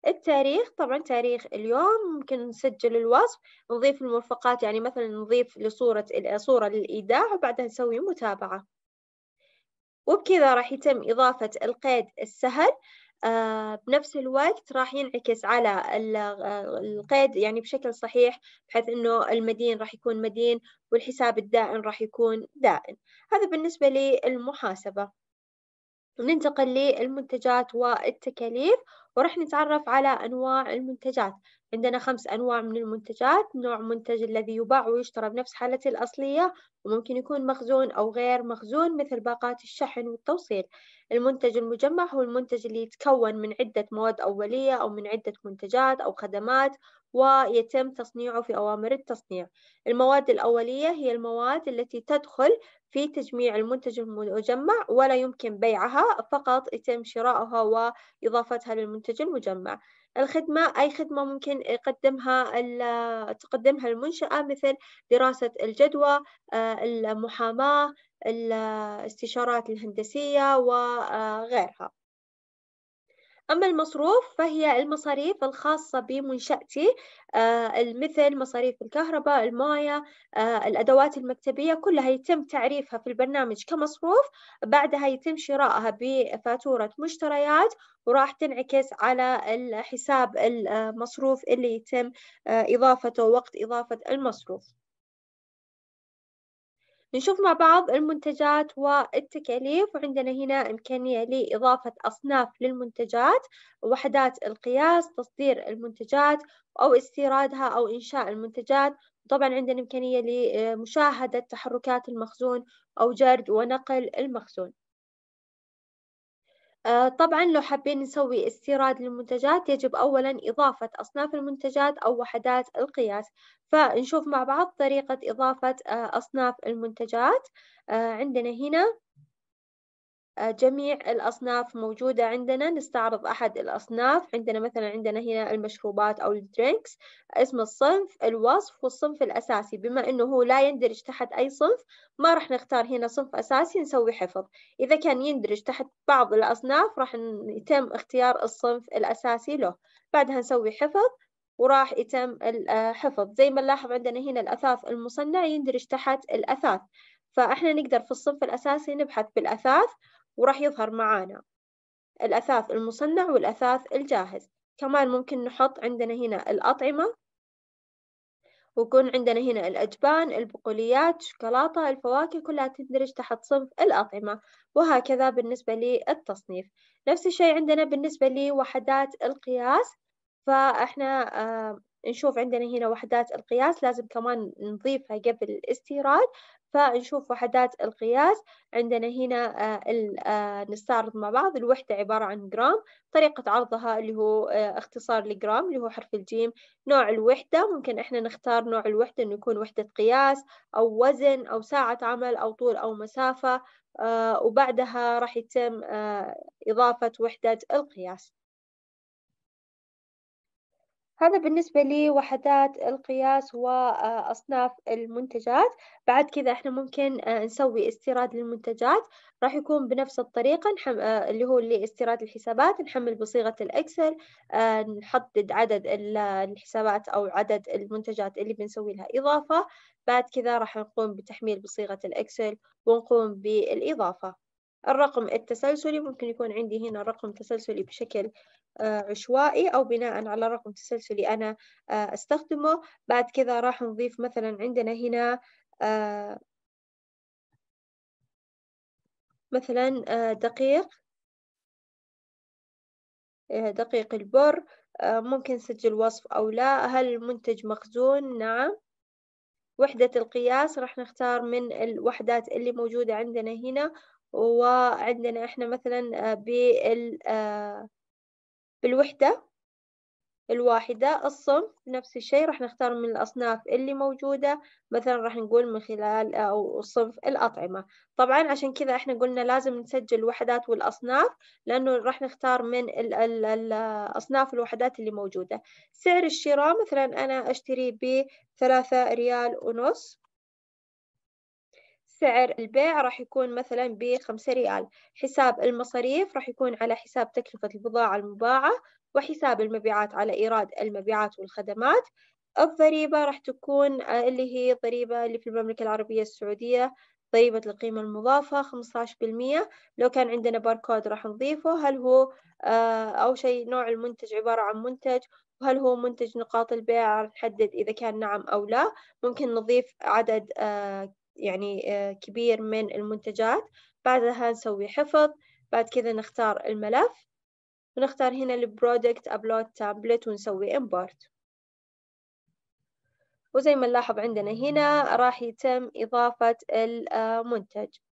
[SPEAKER 1] التاريخ طبعا تاريخ اليوم ممكن نسجل الوصف نضيف المرفقات يعني مثلا نضيف لصورة صورة للإيداع وبعدها نسوي متابعة وبكذا راح يتم إضافة القيد السهل آه، بنفس الوقت راح ينعكس على آه، القيد يعني بشكل صحيح بحيث انه المدين راح يكون مدين والحساب الدائن راح يكون دائن هذا بالنسبة للمحاسبة ننتقل للمنتجات والتكاليف ورح نتعرف على أنواع المنتجات عندنا خمس أنواع من المنتجات نوع منتج الذي يباع ويشترى بنفس حالته الأصلية وممكن يكون مخزون أو غير مخزون مثل باقات الشحن والتوصيل المنتج المجمع هو المنتج اللي يتكون من عدة مواد أولية أو من عدة منتجات أو خدمات ويتم تصنيعه في أوامر التصنيع المواد الأولية هي المواد التي تدخل في تجميع المنتج المجمع ولا يمكن بيعها فقط يتم شراؤها وإضافتها للمنتج المجمع الخدمة أي خدمة ممكن يقدمها تقدمها المنشأة مثل دراسة الجدوى آه، المحاماة الاستشارات الهندسية وغيرها آه، أما المصروف فهي المصاريف الخاصة بمنشأتي آه، مثل مصاريف الكهرباء الموية آه، الأدوات المكتبية كلها يتم تعريفها في البرنامج كمصروف بعدها يتم شرائها بفاتورة مشتريات وراح تنعكس على حساب المصروف اللي يتم آه، إضافته وقت إضافة المصروف نشوف مع بعض المنتجات والتكاليف وعندنا هنا إمكانية لإضافة أصناف للمنتجات وحدات القياس تصدير المنتجات أو استيرادها أو إنشاء المنتجات طبعا عندنا إمكانية لمشاهدة تحركات المخزون أو جرد ونقل المخزون آه، طبعا لو حابين نسوي استيراد للمنتجات يجب أولا إضافة أصناف المنتجات أو وحدات القياس فنشوف مع بعض طريقة إضافة آه، أصناف المنتجات آه، عندنا هنا جميع الأصناف موجودة عندنا نستعرض أحد الأصناف عندنا مثلا عندنا هنا المشروبات أو الدرينكس اسم الصنف الوصف والصنف الأساسي بما أنه هو لا يندرج تحت أي صنف ما راح نختار هنا صنف أساسي نسوي حفظ إذا كان يندرج تحت بعض الأصناف راح يتم اختيار الصنف الأساسي له بعدها نسوي حفظ وراح يتم الحفظ آه، زي ما نلاحظ عندنا هنا الأثاث المصنع يندرج تحت الأثاث فإحنا نقدر في الصنف الأساسي نبحث بالأثاث وراح يظهر معانا الأثاث المصنع والأثاث الجاهز كمان ممكن نحط عندنا هنا الأطعمة ويكون عندنا هنا الأجبان البقوليات شوكولاتة الفواكه كلها تندرج تحت صنف الأطعمة وهكذا بالنسبة للتصنيف نفس الشيء عندنا بالنسبة لوحدات القياس فإحنا آه، نشوف عندنا هنا وحدات القياس لازم كمان نضيفها قبل الاستيراد فنشوف وحدات القياس عندنا هنا آه، آه، نستعرض مع بعض الوحدة عبارة عن جرام طريقة عرضها اللي هو آه، اختصار لجرام اللي هو حرف الجيم نوع الوحدة ممكن احنا نختار نوع الوحدة انه يكون وحدة قياس او وزن او ساعة عمل او طول او مسافة وبعدها راح يتم إضافة وحدة القياس هذا بالنسبة لوحدات القياس وأصناف آه، المنتجات بعد كذا احنا ممكن آه، نسوي استيراد للمنتجات راح يكون بنفس الطريقة آه، اللي هو لاستيراد الحسابات نحمل بصيغة الإكسل نحدد عدد الحسابات أو عدد المنتجات اللي بنسوي لها إضافة بعد كذا راح نقوم بتحميل بصيغة الإكسل ونقوم بالإضافة الرقم التسلسلي ممكن يكون عندي هنا رقم تسلسلي بشكل آه، عشوائي أو بناء على رقم تسلسلي أنا آه، أستخدمه بعد كذا راح نضيف مثلا
[SPEAKER 2] عندنا هنا آه، مثلا دقيق دقيق
[SPEAKER 1] البر ممكن سجل وصف أو لا هل المنتج مخزون نعم وحدة القياس راح نختار من الوحدات اللي موجودة عندنا هنا وعندنا احنا مثلا آه، بال آه، بالوحدة الواحدة الصنف نفس الشيء راح نختار من الأصناف اللي موجودة مثلا راح نقول من خلال آه، أو صنف الأطعمة طبعا عشان كذا احنا قلنا لازم نسجل الوحدات والأصناف لأنه راح نختار من ال ال الوحدات اللي موجودة سعر الشراء مثلا أنا أشتري بثلاثة ريال ونص سعر البيع راح يكون مثلا بخمسة ريال حساب المصاريف راح يكون على حساب تكلفة البضاعة المباعة وحساب المبيعات على إيراد المبيعات والخدمات الضريبة راح تكون آه، اللي هي الضريبة اللي في المملكة العربية السعودية ضريبة القيمة المضافة 15% لو كان عندنا باركود راح نضيفه هل هو آه، أو شيء نوع المنتج عبارة عن منتج وهل هو منتج نقاط البيع نحدد إذا كان نعم أو لا ممكن نضيف عدد آه، يعني آه، كبير من المنتجات بعدها نسوي حفظ بعد كذا نختار الملف ونختار هنا البرودكت ابلود تابلت ونسوي امبورت وزي ما نلاحظ عندنا هنا راح يتم إضافة المنتج آه،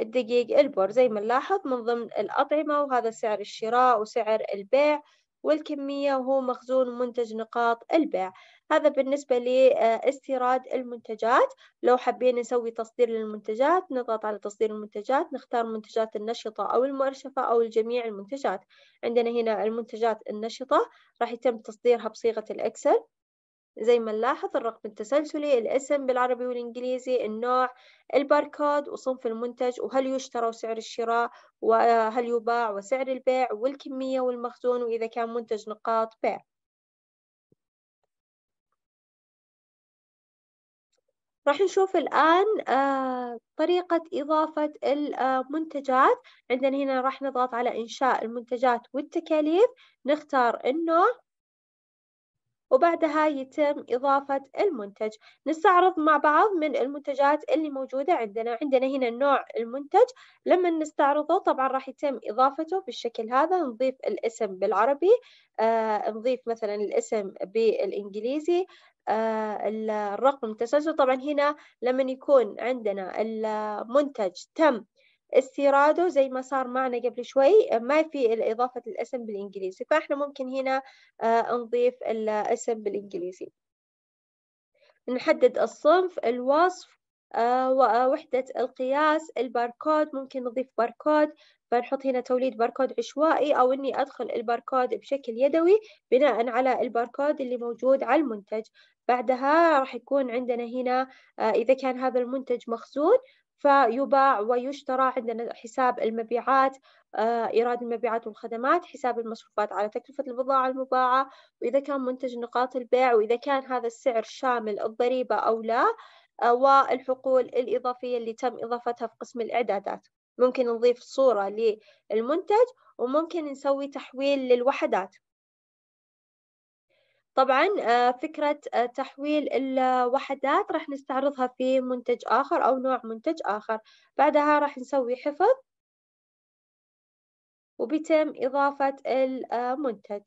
[SPEAKER 1] الدقيق البور زي ما نلاحظ من ضمن الأطعمة وهذا سعر الشراء وسعر البيع والكمية وهو مخزون منتج نقاط البيع هذا بالنسبة لاستيراد آه، المنتجات لو حابين نسوي تصدير للمنتجات نضغط على تصدير المنتجات نختار منتجات النشطة أو المؤرشفة أو جميع المنتجات عندنا هنا المنتجات النشطة راح يتم تصديرها بصيغة الإكسل زي ما نلاحظ الرقم التسلسلي الاسم بالعربي والإنجليزي النوع الباركود وصنف المنتج وهل يشترى وسعر الشراء وهل يباع وسعر البيع
[SPEAKER 2] والكمية والمخزون وإذا كان منتج نقاط بيع راح نشوف الآن آه،
[SPEAKER 1] طريقة إضافة المنتجات عندنا هنا راح نضغط على إنشاء المنتجات والتكاليف نختار النوع وبعدها يتم إضافة المنتج نستعرض مع بعض من المنتجات اللي موجودة عندنا عندنا هنا نوع المنتج لما نستعرضه طبعا راح يتم إضافته بالشكل هذا نضيف الاسم بالعربي آه نضيف مثلا الاسم بالإنجليزي آه الرقم التسلسل طبعا هنا لما يكون عندنا المنتج تم استيراده زي ما صار معنا قبل شوي ما في إضافة الاسم بالإنجليزي فإحنا ممكن هنا آه، نضيف الاسم بالإنجليزي نحدد الصنف الوصف آه، ووحدة آه، القياس الباركود ممكن نضيف باركود بنحط هنا توليد باركود عشوائي أو إني أدخل الباركود بشكل يدوي بناء على الباركود اللي موجود على المنتج بعدها راح يكون عندنا هنا إذا كان هذا المنتج مخزون فيباع ويشترى عندنا حساب المبيعات آه، إيراد المبيعات والخدمات حساب المصروفات على تكلفة البضاعة المباعة وإذا كان منتج نقاط البيع وإذا كان هذا السعر شامل الضريبة أو لا آه، والحقول الإضافية اللي تم إضافتها في قسم الإعدادات ممكن نضيف صورة للمنتج وممكن نسوي تحويل للوحدات طبعا آه، فكرة آه، تحويل الوحدات راح نستعرضها في منتج آخر أو نوع منتج آخر بعدها راح نسوي حفظ وبيتم إضافة المنتج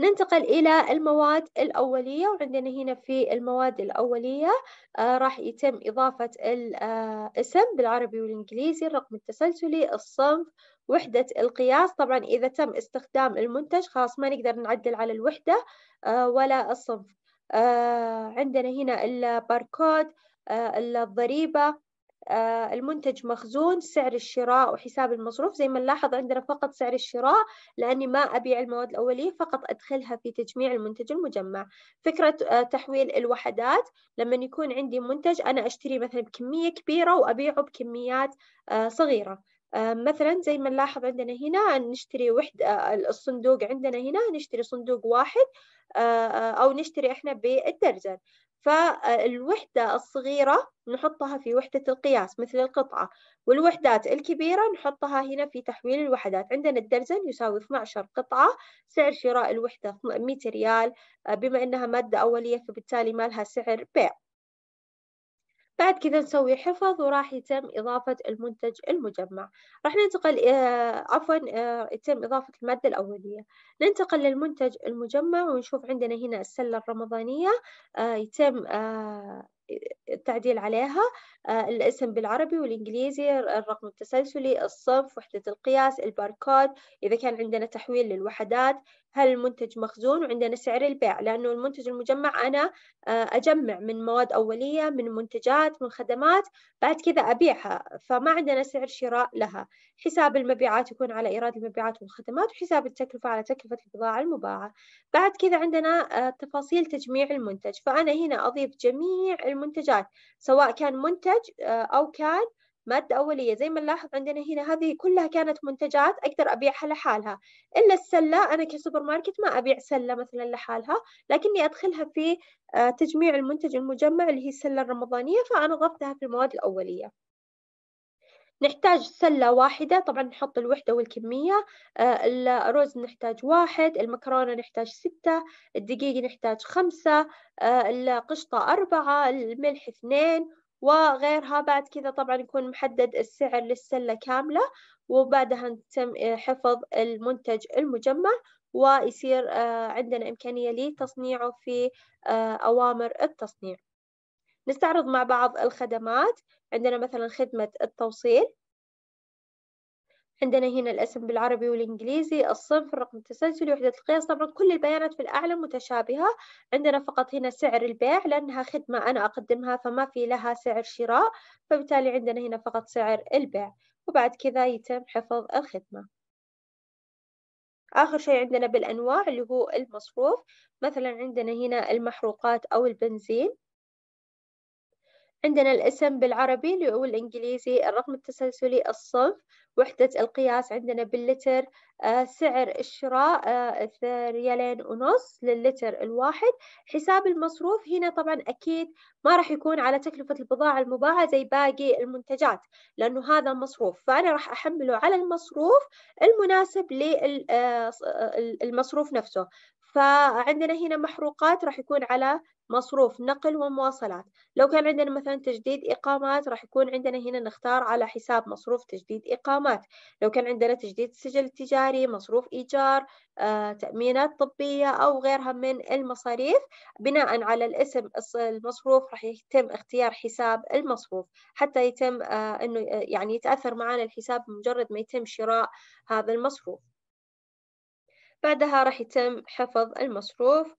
[SPEAKER 1] ننتقل إلى المواد الأولية وعندنا هنا في المواد الأولية آه راح يتم إضافة الاسم آه، بالعربي والإنجليزي الرقم التسلسلي الصنف وحدة القياس طبعا إذا تم استخدام المنتج خلاص ما نقدر نعدل على الوحدة آه ولا الصنف آه عندنا هنا الباركود آه، الضريبة آه، المنتج مخزون سعر الشراء وحساب المصروف زي ما نلاحظ عندنا فقط سعر الشراء لأني ما أبيع المواد الأولية فقط أدخلها في تجميع المنتج المجمع فكرة آه، تحويل الوحدات لما يكون عندي منتج أنا أشتري مثلا بكمية كبيرة وأبيعه بكميات آه، صغيرة آه، مثلا زي ما نلاحظ عندنا هنا نشتري وحدة آه، الصندوق عندنا هنا نشتري صندوق واحد آه، أو نشتري إحنا بالدرجن فالوحدة الصغيرة نحطها في وحدة القياس مثل القطعة والوحدات الكبيرة نحطها هنا في تحويل الوحدات عندنا الدرزن يساوي 12 قطعة سعر شراء الوحدة 100 ريال بما أنها مادة أولية فبالتالي ما لها سعر بيع بعد كذا نسوي حفظ وراح يتم إضافة المنتج المجمع راح ننتقل آه عفوا آه يتم إضافة المادة الأولية ننتقل للمنتج المجمع ونشوف عندنا هنا السلة الرمضانية آه يتم آه، التعديل عليها آه، الاسم بالعربي والإنجليزي الرقم التسلسلي الصف وحدة القياس الباركود إذا كان عندنا تحويل للوحدات هل المنتج مخزون وعندنا سعر البيع لأنه المنتج المجمع أنا آه، أجمع من مواد أولية من منتجات من خدمات بعد كذا أبيعها فما عندنا سعر شراء لها حساب المبيعات يكون على إيراد المبيعات والخدمات وحساب التكلفة على تكلفة البضاعة المباعة بعد كذا عندنا آه، تفاصيل تجميع المنتج فأنا هنا أضيف جميع المنتجات سواء كان منتج آه، أو كان مادة أولية زي ما نلاحظ عندنا هنا هذه كلها كانت منتجات أقدر أبيعها لحالها إلا السلة أنا كسوبر ماركت ما أبيع سلة مثلا لحالها لكني أدخلها في آه، تجميع المنتج المجمع اللي هي السلة الرمضانية فأنا ضفتها في المواد الأولية نحتاج سلة واحدة طبعا نحط الوحدة والكمية آه، الرز نحتاج واحد المكرونة نحتاج ستة الدقيق نحتاج خمسة آه، القشطة أربعة الملح اثنين وغيرها بعد كذا طبعا يكون محدد السعر للسلة كاملة وبعدها يتم آه، حفظ المنتج المجمع ويصير عندنا إمكانية لتصنيعه في أوامر التصنيع نستعرض مع بعض الخدمات عندنا مثلا خدمة التوصيل عندنا هنا الاسم بالعربي والإنجليزي الصنف الرقم التسلسلي وحدة القياس طبعا كل البيانات في الأعلى متشابهة عندنا فقط هنا سعر البيع لأنها خدمة أنا أقدمها فما في لها سعر شراء فبالتالي عندنا هنا فقط سعر البيع وبعد كذا يتم حفظ الخدمة آخر شيء عندنا بالأنواع اللي هو المصروف مثلا عندنا هنا المحروقات أو البنزين عندنا الاسم بالعربي اللي هو الانجليزي الرقم التسلسلي الصف وحدة القياس عندنا باللتر آه، سعر الشراء آه، ريالين ونص للتر الواحد حساب المصروف هنا طبعا أكيد ما راح يكون على تكلفة البضاعة المباعة زي باقي المنتجات لأنه هذا مصروف فأنا راح أحمله على المصروف المناسب للمصروف آه، نفسه فعندنا هنا محروقات راح يكون على مصروف نقل ومواصلات لو كان عندنا مثلا تجديد إقامات راح يكون عندنا هنا نختار على حساب مصروف تجديد إقامات لو كان عندنا تجديد سجل تجاري مصروف إيجار آه، تأمينات طبية أو غيرها من المصاريف بناء على الاسم المصروف راح يتم اختيار حساب المصروف حتى يتم آه أنه آه، يعني يتأثر معنا الحساب مجرد ما يتم شراء هذا المصروف بعدها راح يتم حفظ المصروف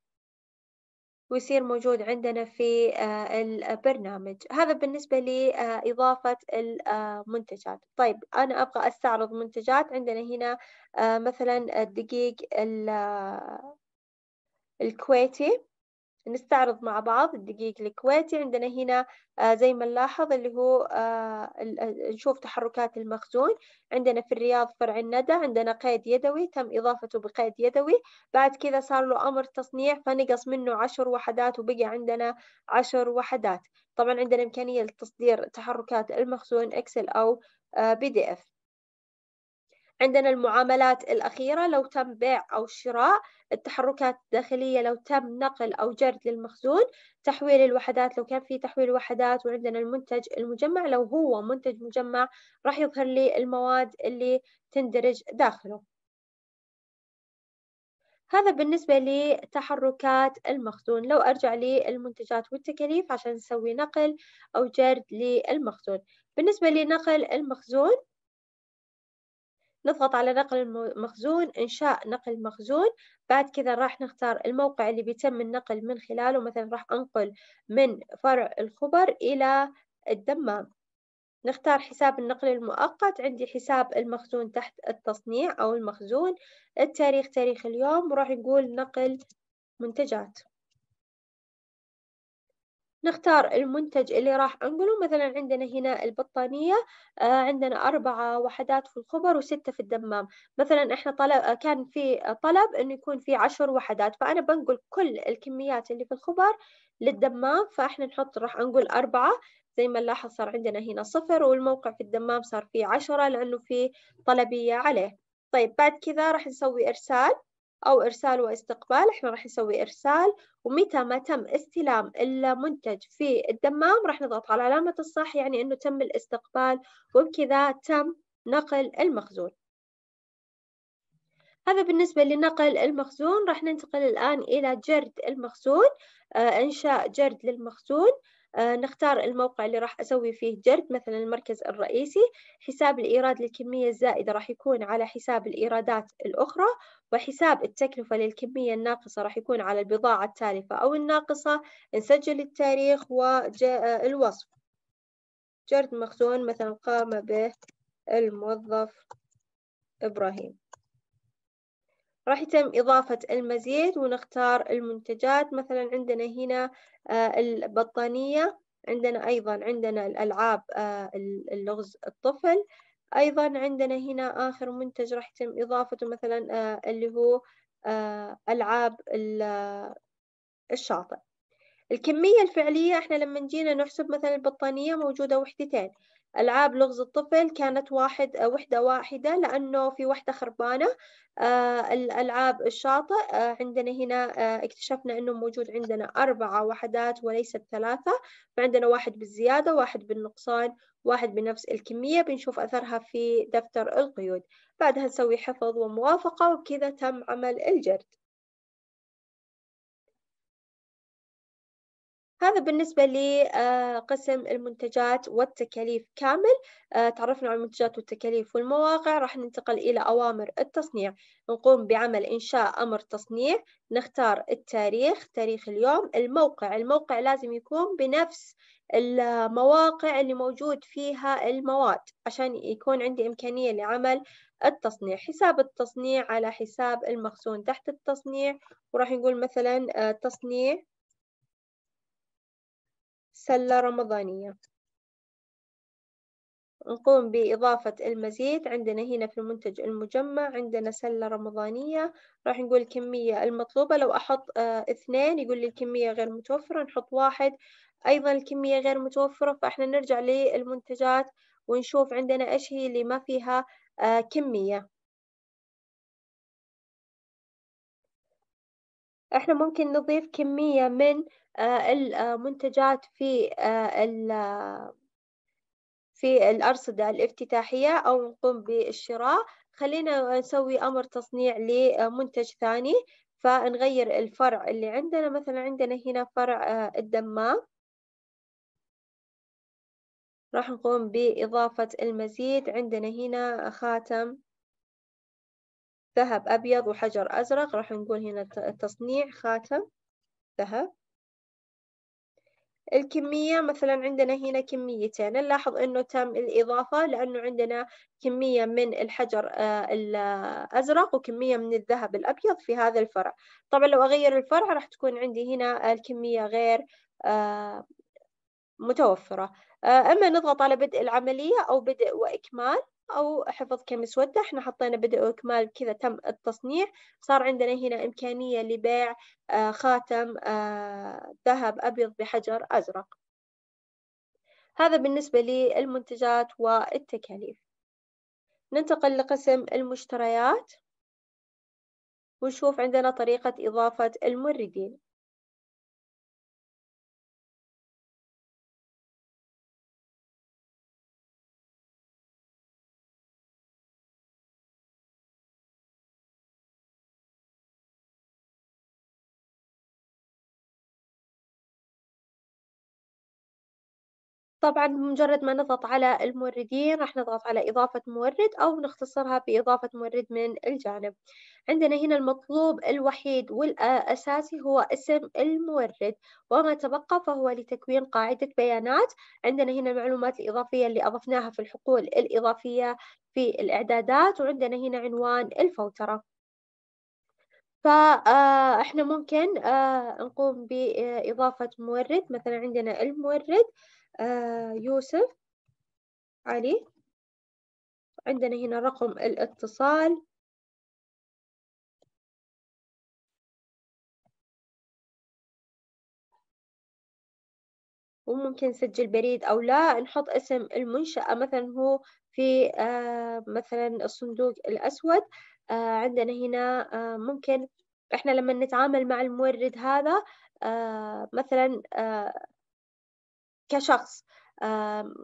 [SPEAKER 1] ويصير موجود عندنا في آه، البرنامج هذا بالنسبة لإضافة آه، المنتجات آه، طيب أنا أبغى أستعرض منتجات عندنا هنا مثلا الدقيق الكويتي نستعرض مع بعض الدقيق الكويتي عندنا هنا آه، زي ما نلاحظ اللي هو آه، آه، نشوف تحركات المخزون عندنا في الرياض فرع الندى عندنا قيد يدوي تم إضافته بقيد يدوي بعد كذا صار له أمر تصنيع فنقص منه عشر وحدات وبقي عندنا عشر وحدات طبعا عندنا إمكانية لتصدير تحركات المخزون إكسل أو بي دي إف عندنا المعاملات الأخيرة لو تم بيع أو شراء التحركات الداخلية لو تم نقل أو جرد للمخزون تحويل الوحدات لو كان في تحويل وحدات وعندنا المنتج المجمع لو هو منتج مجمع راح يظهر لي المواد اللي تندرج داخله هذا بالنسبة لتحركات المخزون لو أرجع للمنتجات والتكاليف عشان نسوي نقل أو جرد للمخزون بالنسبة لنقل المخزون نضغط على نقل المخزون إنشاء نقل مخزون بعد كذا راح نختار الموقع اللي بيتم النقل من خلاله مثلا راح أنقل من فرع الخبر إلى الدمام نختار حساب النقل المؤقت عندي حساب المخزون تحت التصنيع أو المخزون التاريخ تاريخ اليوم وراح نقول نقل منتجات نختار المنتج اللي راح أنقله مثلا عندنا هنا البطانية آه عندنا أربعة وحدات في الخبر وستة في الدمام مثلا إحنا طلب آه، كان في طلب إنه يكون في عشر وحدات فأنا بنقل كل الكميات اللي في الخبر للدمام فإحنا نحط راح أنقل أربعة زي ما نلاحظ صار عندنا هنا صفر والموقع في الدمام صار فيه عشرة لأنه في طلبية عليه طيب بعد كذا راح نسوي إرسال أو إرسال واستقبال إحنا راح نسوي إرسال ومتى ما تم استلام المنتج في الدمام راح نضغط على علامة الصح يعني أنه تم الاستقبال وبكذا تم نقل المخزون هذا بالنسبة لنقل المخزون راح ننتقل الآن إلى جرد المخزون آه إنشاء جرد للمخزون آه، نختار الموقع اللي راح أسوي فيه جرد مثلا المركز الرئيسي حساب الإيراد للكمية الزائدة راح يكون على حساب الإيرادات الأخرى وحساب التكلفة للكمية الناقصة راح يكون على البضاعة التالفة أو الناقصة نسجل التاريخ والوصف آه، جرد مخزون مثلا قام به الموظف إبراهيم راح يتم إضافة المزيد ونختار المنتجات مثلا عندنا هنا آه، البطانية عندنا أيضا عندنا الألعاب آه، اللغز الطفل أيضا عندنا هنا آخر منتج راح يتم إضافته مثلا آه، اللي هو ألعاب الشاطئ الكمية الفعلية احنا لما جينا نحسب مثلا البطانية موجودة وحدتين ألعاب لغز الطفل كانت واحد آه، وحدة واحدة لأنه في وحدة خربانة آه، الألعاب الشاطئ آه، عندنا هنا اكتشفنا أنه موجود عندنا أربعة وحدات وليست ثلاثة فعندنا واحد بالزيادة واحد بالنقصان واحد بنفس الكمية بنشوف أثرها في دفتر القيود بعدها نسوي
[SPEAKER 2] حفظ وموافقة وبكذا تم عمل الجرد هذا بالنسبة لقسم آه، المنتجات
[SPEAKER 1] والتكاليف كامل آه، تعرفنا على المنتجات والتكاليف والمواقع راح ننتقل إلى أوامر التصنيع نقوم بعمل إنشاء أمر تصنيع نختار التاريخ تاريخ اليوم الموقع الموقع لازم يكون بنفس المواقع اللي موجود فيها المواد عشان يكون عندي إمكانية لعمل التصنيع حساب التصنيع على حساب المخزون تحت التصنيع وراح نقول مثلا آه،
[SPEAKER 2] تصنيع سلة رمضانية نقوم بإضافة المزيد عندنا هنا في المنتج المجمع
[SPEAKER 1] عندنا سلة رمضانية راح نقول الكمية المطلوبة لو أحط آه، اثنين يقول لي الكمية غير متوفرة نحط واحد أيضا الكمية غير متوفرة فإحنا نرجع للمنتجات ونشوف عندنا إيش هي اللي ما فيها آه، كمية إحنا ممكن نضيف كمية من آه، المنتجات آه، في آه، في الأرصدة الافتتاحية أو نقوم بالشراء خلينا نسوي أمر تصنيع لمنتج ثاني فنغير الفرع اللي عندنا مثلا عندنا هنا فرع الدمام راح نقوم بإضافة المزيد عندنا هنا خاتم ذهب أبيض وحجر أزرق راح نقول هنا تصنيع خاتم ذهب الكمية مثلا عندنا هنا كميتين نلاحظ أنه تم الإضافة لأنه عندنا كمية من الحجر آه، الأزرق وكمية من الذهب الأبيض في هذا الفرع طبعا لو أغير الفرع راح تكون عندي هنا الكمية غير آه، متوفرة آه، أما نضغط على بدء العملية أو بدء وإكمال أو حفظ كمسودة إحنا حطينا بدء وإكمال كذا تم التصنيع صار عندنا هنا إمكانية لبيع آه، خاتم آه، ذهب أبيض بحجر أزرق هذا بالنسبة للمنتجات والتكاليف ننتقل لقسم المشتريات
[SPEAKER 2] ونشوف عندنا طريقة إضافة الموردين طبعا بمجرد ما نضغط على الموردين راح نضغط على إضافة مورد أو نختصرها بإضافة مورد
[SPEAKER 1] من الجانب عندنا هنا المطلوب الوحيد والأساسي هو اسم المورد وما تبقى فهو لتكوين قاعدة بيانات عندنا هنا المعلومات الإضافية اللي أضفناها في الحقول الإضافية في الإعدادات وعندنا هنا عنوان الفوترة فإحنا آه، ممكن آه، نقوم بإضافة مورد مثلا عندنا المورد آه، يوسف
[SPEAKER 2] علي عندنا هنا رقم الاتصال وممكن نسجل بريد أو لا نحط
[SPEAKER 1] اسم المنشأة مثلا هو في آه، مثلا الصندوق الأسود آه، عندنا هنا ممكن إحنا لما نتعامل مع المورد هذا مثلا كشخص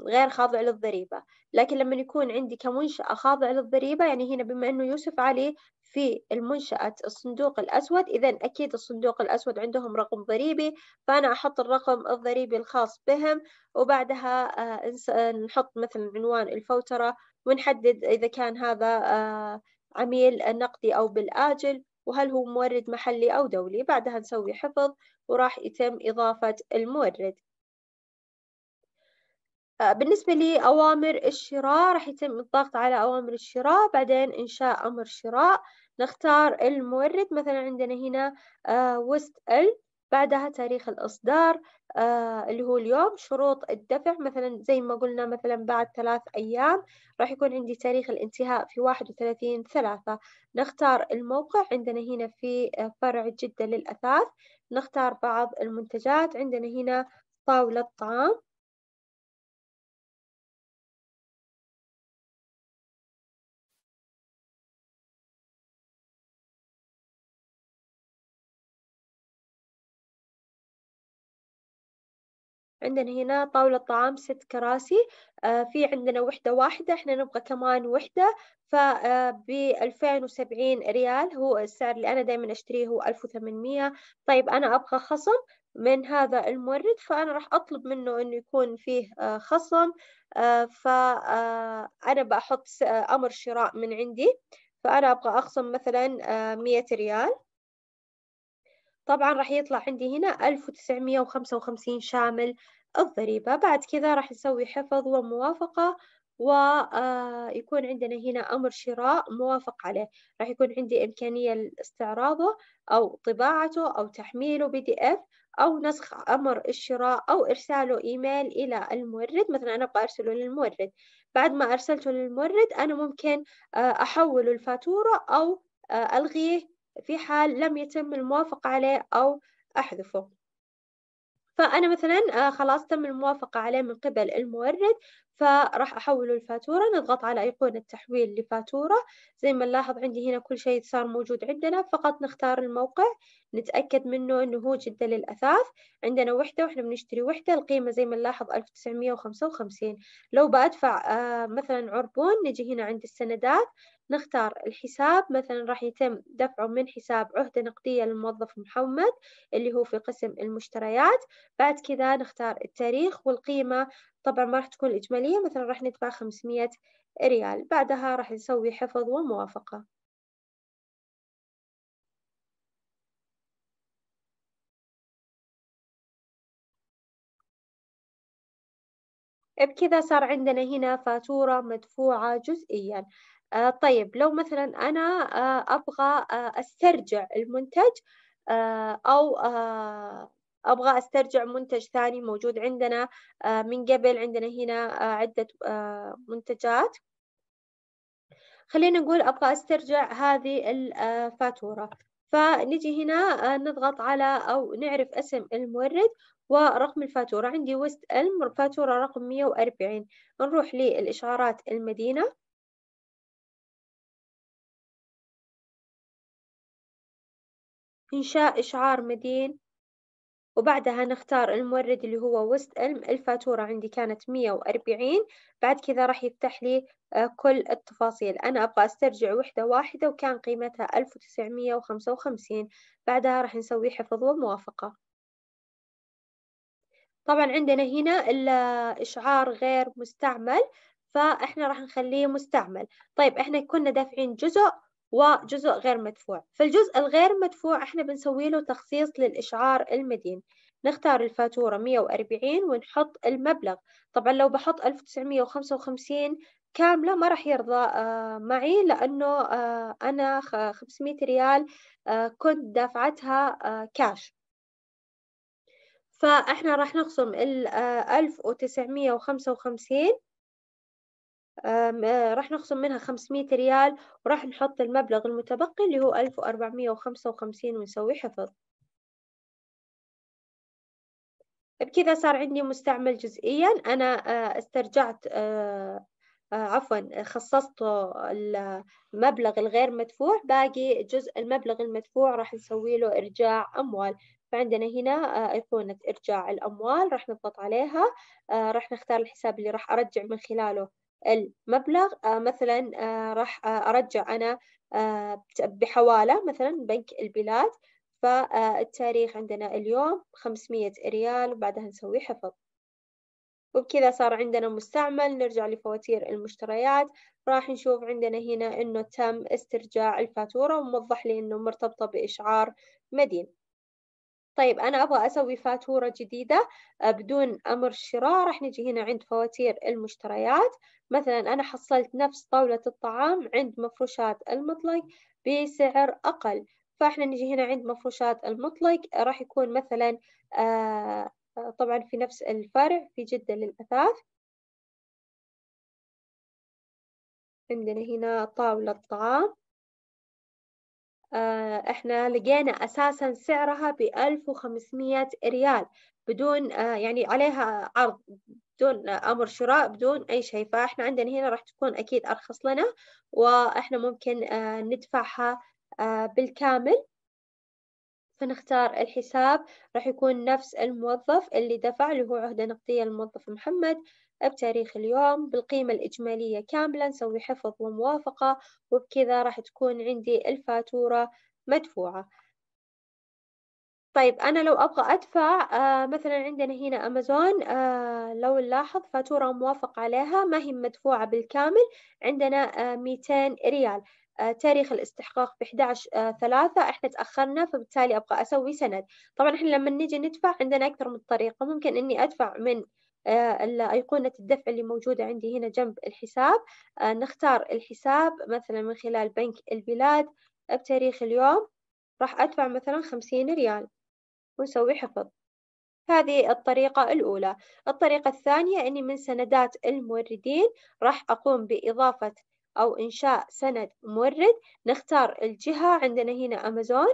[SPEAKER 1] غير خاضع للضريبة لكن لما يكون عندي كمنشأة خاضع للضريبة يعني هنا بما أنه يوسف علي في المنشأة الصندوق الأسود إذا أكيد الصندوق الأسود عندهم رقم ضريبي فأنا أحط الرقم الضريبي الخاص بهم وبعدها آه، آه، نحط مثلا عنوان الفوترة ونحدد إذا كان هذا آه، عميل نقدي أو بالآجل وهل هو مورد محلي أو دولي بعدها نسوي حفظ وراح يتم إضافة المورد آه، بالنسبة لأوامر الشراء راح يتم الضغط على أوامر الشراء بعدين إنشاء أمر شراء نختار المورد مثلا عندنا هنا آه، وست ال بعدها تاريخ الإصدار آه، اللي هو اليوم شروط الدفع مثلا زي ما قلنا مثلا بعد ثلاث أيام راح يكون عندي تاريخ الانتهاء في واحد وثلاثين ثلاثة نختار الموقع عندنا هنا في فرع جدة للأثاث نختار
[SPEAKER 2] بعض المنتجات عندنا هنا طاولة طعام عندنا هنا طاولة طعام ست كراسي
[SPEAKER 1] آه، في عندنا وحدة واحدة احنا نبغى كمان وحدة فب آه، 2070 ريال هو السعر اللي أنا دائما أشتريه هو 1800 طيب أنا أبغى خصم من هذا المورد فأنا راح أطلب منه إنه يكون فيه آه، خصم فأنا بحط أمر شراء من عندي فأنا أبغى أخصم مثلا 100 ريال طبعا راح يطلع عندي هنا 1955 شامل الضريبة بعد كذا راح نسوي حفظ وموافقة ويكون آه، عندنا هنا أمر شراء موافق عليه راح يكون عندي إمكانية لاستعراضه أو طباعته أو تحميله بي دي إف أو نسخ أمر الشراء أو إرساله إيميل إلى المورد مثلا أنا أبغى أرسله للمورد بعد ما أرسلته للمورد أنا ممكن آه، أحوله الفاتورة أو آه، ألغيه في حال لم يتم الموافقة عليه أو أحذفه فأنا مثلا آه، خلاص تم الموافقة عليه من قبل المورد فراح أحوله الفاتورة نضغط على أيقونة تحويل لفاتورة زي ما نلاحظ عندي هنا كل شيء صار موجود عندنا فقط نختار الموقع نتأكد منه أنه هو جدا للأثاث عندنا وحدة وإحنا بنشتري وحدة القيمة زي ما نلاحظ 1955 لو بدفع آه، مثلا عربون نجي هنا عند السندات نختار الحساب مثلا راح يتم دفعه من حساب عهدة نقدية للموظف محمد اللي هو في قسم المشتريات بعد كذا نختار التاريخ والقيمة طبعا ما راح تكون الإجمالية مثلا راح ندفع 500 ريال بعدها راح نسوي حفظ وموافقة
[SPEAKER 2] بكذا صار عندنا هنا فاتورة مدفوعة جزئيا آه، طيب لو مثلا أنا
[SPEAKER 1] آه، أبغى آه، أسترجع المنتج أو أبغى أسترجع منتج ثاني موجود عندنا من قبل عندنا هنا عدة منتجات خلينا نقول أبغى أسترجع هذه الفاتورة فنجي هنا نضغط على أو نعرف اسم المورد ورقم الفاتورة عندي وست ألم فاتورة رقم 140
[SPEAKER 2] نروح للإشعارات المدينة إنشاء إشعار مدين
[SPEAKER 1] وبعدها نختار المورد اللي هو وست ألم الفاتورة عندي كانت مية وأربعين بعد كذا راح يفتح لي آه، كل التفاصيل أنا أبغى أسترجع وحدة واحدة وكان قيمتها ألف وتسعمية وخمسة وخمسين بعدها راح نسوي حفظ وموافقة طبعا عندنا هنا الإشعار غير مستعمل فإحنا راح نخليه مستعمل طيب إحنا كنا دافعين جزء وجزء غير مدفوع فالجزء الغير مدفوع احنا بنسوي له تخصيص للإشعار المدين نختار الفاتورة 140 ونحط المبلغ طبعا لو بحط 1955 كاملة ما راح يرضى آه، معي لأنه آه، أنا 500 ريال آه، كنت دافعتها كاش فإحنا راح نخصم ال 1955 آه، راح نخصم منها 500 ريال وراح نحط المبلغ المتبقي اللي هو 1455 ونسوي حفظ بكذا صار عندي مستعمل جزئيا أنا آه، استرجعت آه، عفوا خصصت المبلغ الغير مدفوع باقي جزء المبلغ المدفوع راح نسوي له إرجاع أموال فعندنا هنا أيقونة إرجاع الأموال راح نضغط عليها راح نختار الحساب اللي راح أرجع من خلاله المبلغ آه، مثلا آه، راح آه، أرجع أنا بحوالة مثلا بنك البلاد فالتاريخ عندنا اليوم 500 ريال وبعدها نسوي حفظ وبكذا صار عندنا مستعمل نرجع لفواتير المشتريات راح نشوف عندنا هنا انه تم استرجاع الفاتورة وموضح لي انه مرتبطة بإشعار مدين طيب أنا أبغى أسوي فاتورة جديدة آه، بدون أمر شراء راح نجي هنا عند فواتير المشتريات مثلا أنا حصلت نفس طاولة الطعام عند مفروشات المطلق بسعر أقل فإحنا نجي هنا عند مفروشات المطلق آه، راح يكون مثلا
[SPEAKER 2] آه، طبعا في نفس الفرع في جدة للأثاث عندنا هنا طاولة طعام آه، احنا لقينا اساسا سعرها ب 1500
[SPEAKER 1] ريال بدون آه، يعني عليها عرض بدون امر شراء بدون اي شيء فاحنا عندنا هنا راح تكون اكيد ارخص لنا واحنا ممكن آه، ندفعها بالكامل فنختار الحساب راح يكون نفس الموظف اللي دفع اللي هو عهدة نقدية الموظف محمد بتاريخ اليوم بالقيمة الإجمالية كاملة نسوي حفظ وموافقة وبكذا راح تكون عندي الفاتورة مدفوعة طيب أنا لو أبغى أدفع آه مثلا عندنا هنا أمازون آه لو نلاحظ فاتورة موافق عليها ما هي مدفوعة بالكامل عندنا آه 200 ريال آه تاريخ الاستحقاق في 11 آه 3 احنا تأخرنا فبالتالي أبغى أسوي سند طبعا احنا لما نجي ندفع عندنا أكثر من طريقة ممكن إني أدفع من آه، الأيقونة الدفع اللي موجودة عندي هنا جنب الحساب آه، نختار الحساب مثلا من خلال بنك البلاد بتاريخ اليوم راح أدفع مثلا خمسين ريال ونسوي حفظ هذه الطريقة الأولى الطريقة الثانية أني من سندات الموردين راح أقوم بإضافة أو إنشاء سند مورد نختار الجهة عندنا هنا أمازون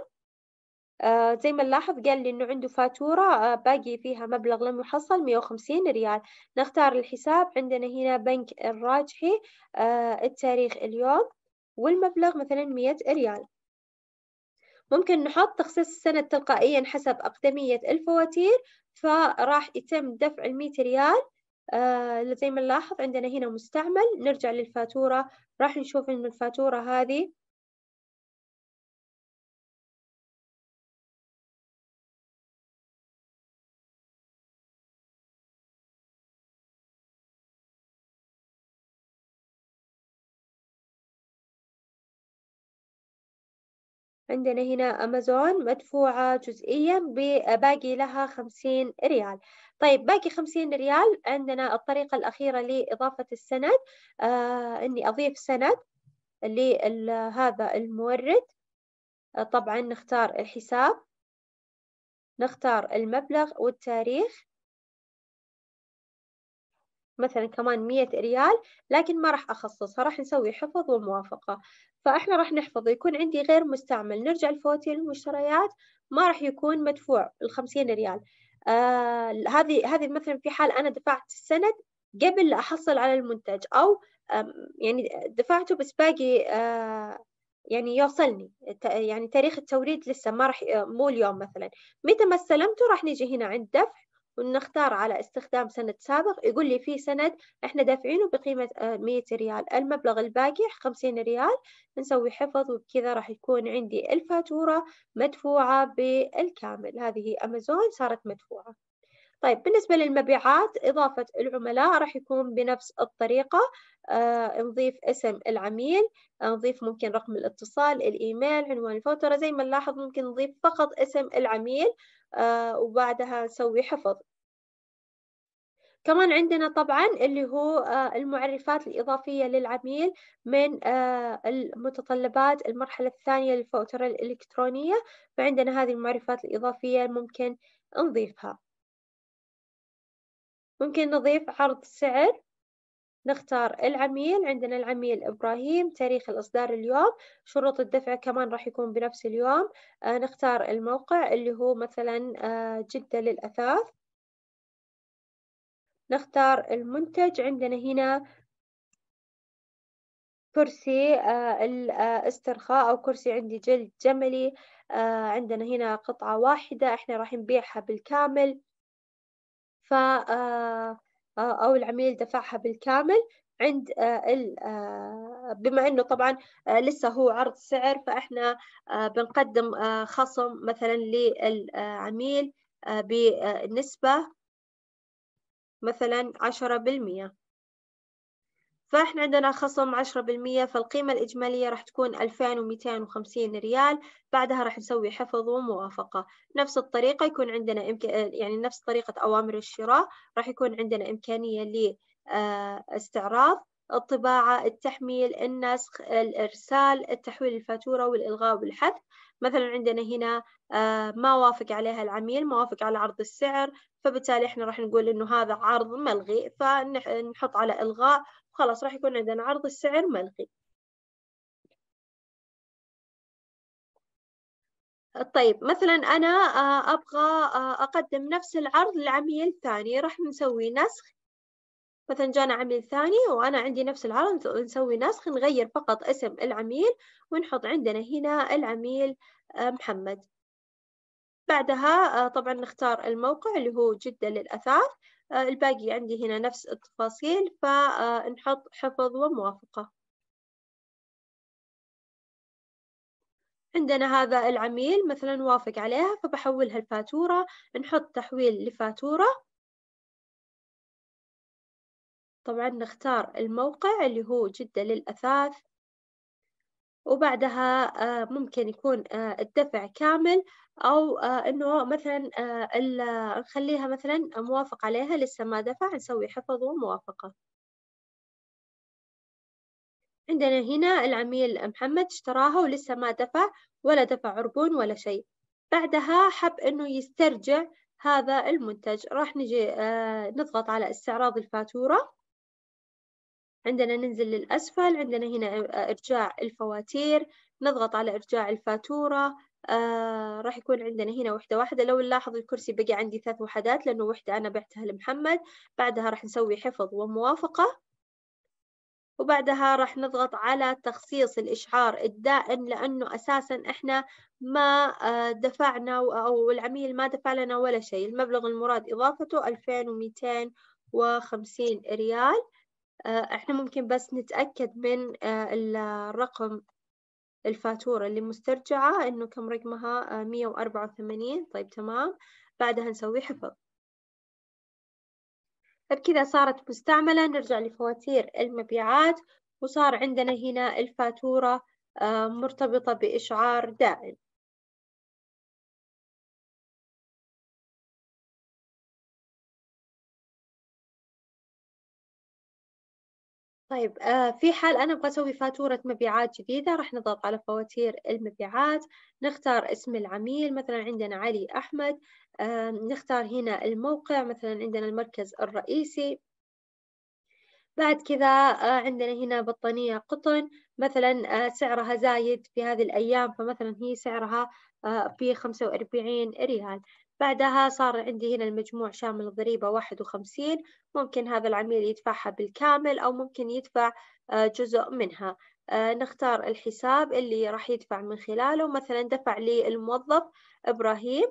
[SPEAKER 1] آه، زي ما نلاحظ قال لي إنه عنده فاتورة آه، باقي فيها مبلغ لم يحصل 150 ريال نختار الحساب عندنا هنا بنك الراجحي آه، التاريخ اليوم والمبلغ مثلا 100 ريال ممكن نحط تخصيص السنة تلقائيا حسب أقدمية الفواتير فراح يتم دفع المئة ريال آه زي ما نلاحظ
[SPEAKER 2] عندنا هنا مستعمل نرجع للفاتورة راح نشوف إن الفاتورة هذه عندنا هنا أمازون مدفوعة جزئيا باقي
[SPEAKER 1] لها خمسين ريال طيب باقي خمسين ريال عندنا الطريقة الأخيرة لإضافة السند آه أني أضيف سند لهذا
[SPEAKER 2] المورد طبعا نختار الحساب نختار المبلغ والتاريخ مثلا كمان
[SPEAKER 1] مية ريال لكن ما راح أخصصها راح نسوي حفظ وموافقة فإحنا راح نحفظه يكون عندي غير مستعمل نرجع لفواتير المشتريات ما راح يكون مدفوع ال 50 ريال آه هذه هذه مثلا في حال أنا دفعت السند قبل لا أحصل على المنتج أو يعني دفعته بس باقي آه يعني يوصلني يعني تاريخ التوريد لسه ما راح آه، مو اليوم مثلا متى ما استلمته راح نجي هنا عند دفع ونختار على استخدام سند سابق يقول لي في سند احنا دافعينه بقيمة 100 آه، ريال المبلغ الباقي 50 ريال نسوي حفظ وبكذا راح يكون عندي الفاتورة مدفوعة بالكامل هذه أمازون صارت مدفوعة طيب بالنسبة للمبيعات إضافة العملاء راح يكون بنفس الطريقة آه نضيف اسم العميل نضيف ممكن رقم الاتصال الإيميل عنوان الفوترة زي ما نلاحظ ممكن نضيف فقط اسم العميل آه وبعدها نسوي حفظ كمان عندنا طبعا اللي هو آه، المعرفات الإضافية للعميل من آه، المتطلبات المرحلة الثانية للفوترة الإلكترونية فعندنا هذه المعرفات الإضافية ممكن نضيفها ممكن نضيف عرض سعر نختار العميل عندنا العميل إبراهيم تاريخ الإصدار اليوم شروط الدفع كمان راح يكون بنفس اليوم آه نختار الموقع اللي هو مثلا آه
[SPEAKER 2] جدة للأثاث نختار المنتج عندنا هنا كرسي آه الاسترخاء
[SPEAKER 1] أو كرسي عندي جلد جملي آه عندنا هنا قطعة واحدة احنا راح نبيعها بالكامل ف آه، آه، أو العميل دفعها بالكامل عند آه، بما انه طبعا لسه هو عرض سعر فاحنا بنقدم خصم مثلا للعميل بنسبة مثلا عشرة فإحنا عندنا خصم 10% فالقيمة الإجمالية راح تكون 2250 ريال بعدها راح نسوي حفظ وموافقة نفس الطريقة يكون عندنا إمك... يعني نفس طريقة أوامر الشراء راح يكون عندنا إمكانية لاستعراض آه، الطباعة التحميل النسخ الإرسال التحويل الفاتورة والإلغاء والحذف مثلا عندنا هنا آه، ما وافق عليها العميل ما وافق على عرض السعر فبالتالي احنا راح نقول انه هذا عرض ملغي فنحط على
[SPEAKER 2] الغاء خلاص راح يكون عندنا عرض السعر ملغي طيب مثلا أنا آه، أبغى آه،
[SPEAKER 1] أقدم نفس العرض لعميل ثاني راح نسوي نسخ مثلا جانا عميل ثاني وأنا عندي نفس العرض نسوي نسخ نغير فقط اسم العميل ونحط عندنا هنا العميل آه، محمد بعدها طبعا نختار الموقع اللي هو جدة للأثاث آه، الباقي عندي هنا نفس التفاصيل فنحط حفظ وموافقة عندنا هذا العميل مثلا وافق عليها فبحولها الفاتورة
[SPEAKER 2] نحط تحويل لفاتورة طبعا نختار الموقع اللي هو جدة للأثاث وبعدها
[SPEAKER 1] آه، ممكن يكون آه، الدفع كامل أو آه، إنه مثلا نخليها مثلا موافق عليها لسه ما دفع نسوي حفظ وموافقة عندنا هنا العميل محمد اشتراها ولسه ما دفع ولا دفع عربون ولا شيء بعدها حب إنه يسترجع هذا المنتج راح نجي نضغط على استعراض الفاتورة عندنا ننزل للأسفل عندنا هنا إرجاع الفواتير نضغط على إرجاع الفاتورة آه راح يكون عندنا هنا وحدة واحدة لو نلاحظ الكرسي بقي عندي ثلاث وحدات لأنه وحدة أنا بعتها لمحمد بعدها راح نسوي حفظ وموافقة وبعدها راح نضغط على تخصيص الإشعار الدائم لأنه أساسا إحنا ما آه، دفعنا أو العميل ما دفع لنا ولا شيء المبلغ المراد إضافته 2250 ريال آه، إحنا ممكن بس نتأكد من آه، الرقم الفاتورة اللي مسترجعة إنه كم رقمها آه، مية وأربعة وثمانين طيب تمام بعدها نسوي حفظ بكذا طيب، صارت مستعملة نرجع لفواتير المبيعات وصار عندنا هنا الفاتورة مرتبطة
[SPEAKER 2] بإشعار دائم طيب آه في حال أنا أبغى أسوي فاتورة مبيعات جديدة راح نضغط على فواتير
[SPEAKER 1] المبيعات نختار اسم العميل مثلا عندنا علي أحمد آه نختار هنا الموقع مثلا عندنا المركز الرئيسي بعد كذا آه عندنا هنا بطانية قطن مثلا آه، سعرها زايد في هذه الأيام فمثلا هي سعرها آه، في 45 ريال بعدها صار عندي هنا المجموع شامل الضريبة واحد وخمسين ممكن هذا العميل يدفعها بالكامل أو ممكن يدفع آه، جزء منها آه، نختار الحساب اللي راح يدفع من خلاله مثلا دفع لي الموظف إبراهيم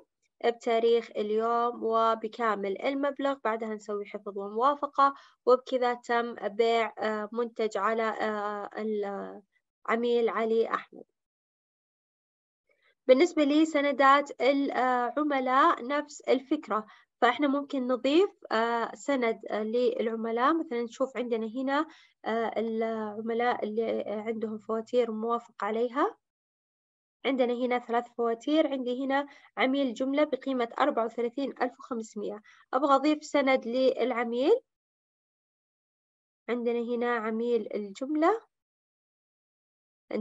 [SPEAKER 1] بتاريخ اليوم وبكامل المبلغ بعدها نسوي حفظ وموافقة وبكذا تم بيع آه، منتج على العميل علي أحمد بالنسبة لي سندات العملاء نفس الفكرة فإحنا ممكن نضيف آه، سند للعملاء مثلا نشوف عندنا هنا آه، العملاء اللي عندهم فواتير موافق عليها عندنا هنا ثلاث فواتير عندي هنا عميل جملة بقيمة أربعة وثلاثين ألف أبغى أضيف سند للعميل عندنا هنا عميل الجملة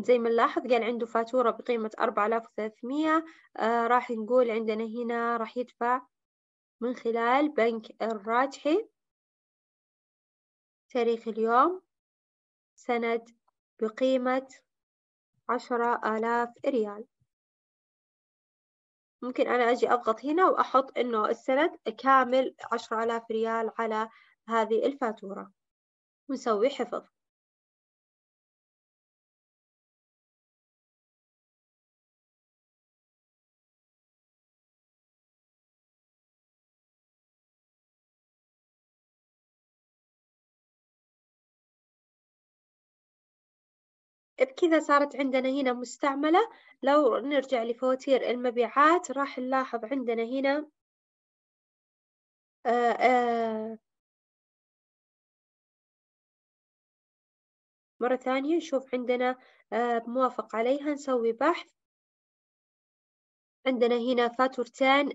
[SPEAKER 1] زي ما نلاحظ قال عنده فاتورة بقيمة أربعة آلاف وثلاثمية آه، راح نقول عندنا هنا راح يدفع
[SPEAKER 2] من خلال بنك الراجحي تاريخ اليوم سند بقيمة عشرة
[SPEAKER 1] آلاف ريال ممكن أنا أجي أضغط هنا وأحط إنه
[SPEAKER 2] السند كامل عشرة آلاف ريال على هذه الفاتورة ونسوي حفظ بكذا صارت عندنا هنا مستعملة لو نرجع لفواتير المبيعات راح نلاحظ عندنا هنا آه، آه، مرة ثانية نشوف عندنا آه، موافق عليها نسوي
[SPEAKER 1] بحث عندنا هنا فاتورتان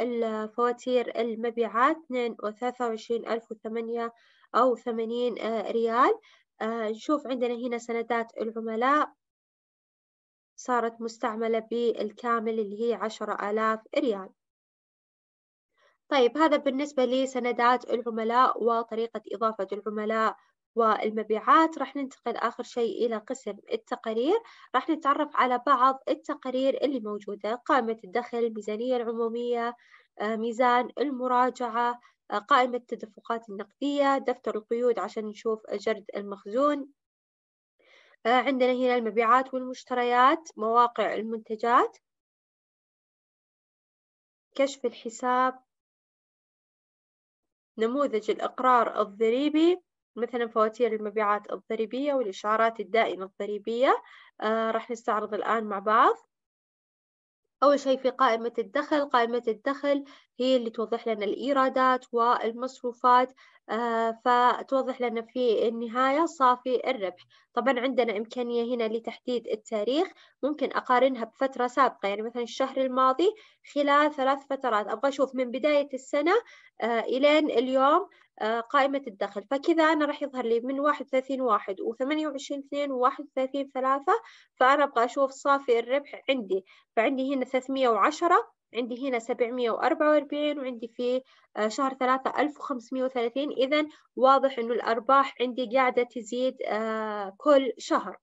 [SPEAKER 1] للفواتير المبيعات 2 وثلاثة وعشرين ألف وثمانية أو ثمانين ريال نشوف آه، عندنا هنا سندات العملاء صارت مستعملة بالكامل اللي هي عشرة آلاف ريال طيب هذا بالنسبة لسندات العملاء وطريقة إضافة العملاء والمبيعات راح ننتقل آخر شيء إلى قسم التقارير راح نتعرف على بعض التقارير اللي موجودة قائمة الدخل الميزانية العمومية آه، ميزان المراجعة قائمة التدفقات النقدية دفتر القيود عشان نشوف جرد المخزون آه، عندنا هنا المبيعات والمشتريات
[SPEAKER 2] مواقع المنتجات كشف الحساب نموذج الإقرار الضريبي
[SPEAKER 1] مثلا فواتير المبيعات الضريبية والإشعارات الدائمة الضريبية آه راح نستعرض الآن مع بعض أول شيء في قائمة الدخل قائمة الدخل هي اللي توضح لنا الإيرادات والمصروفات آه، فتوضح لنا في النهاية صافي الربح طبعا عندنا إمكانية هنا لتحديد التاريخ ممكن أقارنها بفترة سابقة يعني مثلا الشهر الماضي خلال ثلاث فترات أبغى أشوف من بداية السنة آه، إلين اليوم آه، قائمة الدخل فكذا أنا راح يظهر لي من واحد وثلاثين واحد وثمانية وعشرين اثنين وواحد وثلاثين ثلاثة فأنا أبغى أشوف صافي الربح عندي فعندي هنا ثلاثمية وعشرة عندي هنا 744 وعندي في آه، شهر ثلاثة 1530 إذا واضح إنه الأرباح عندي قاعدة تزيد آه، كل شهر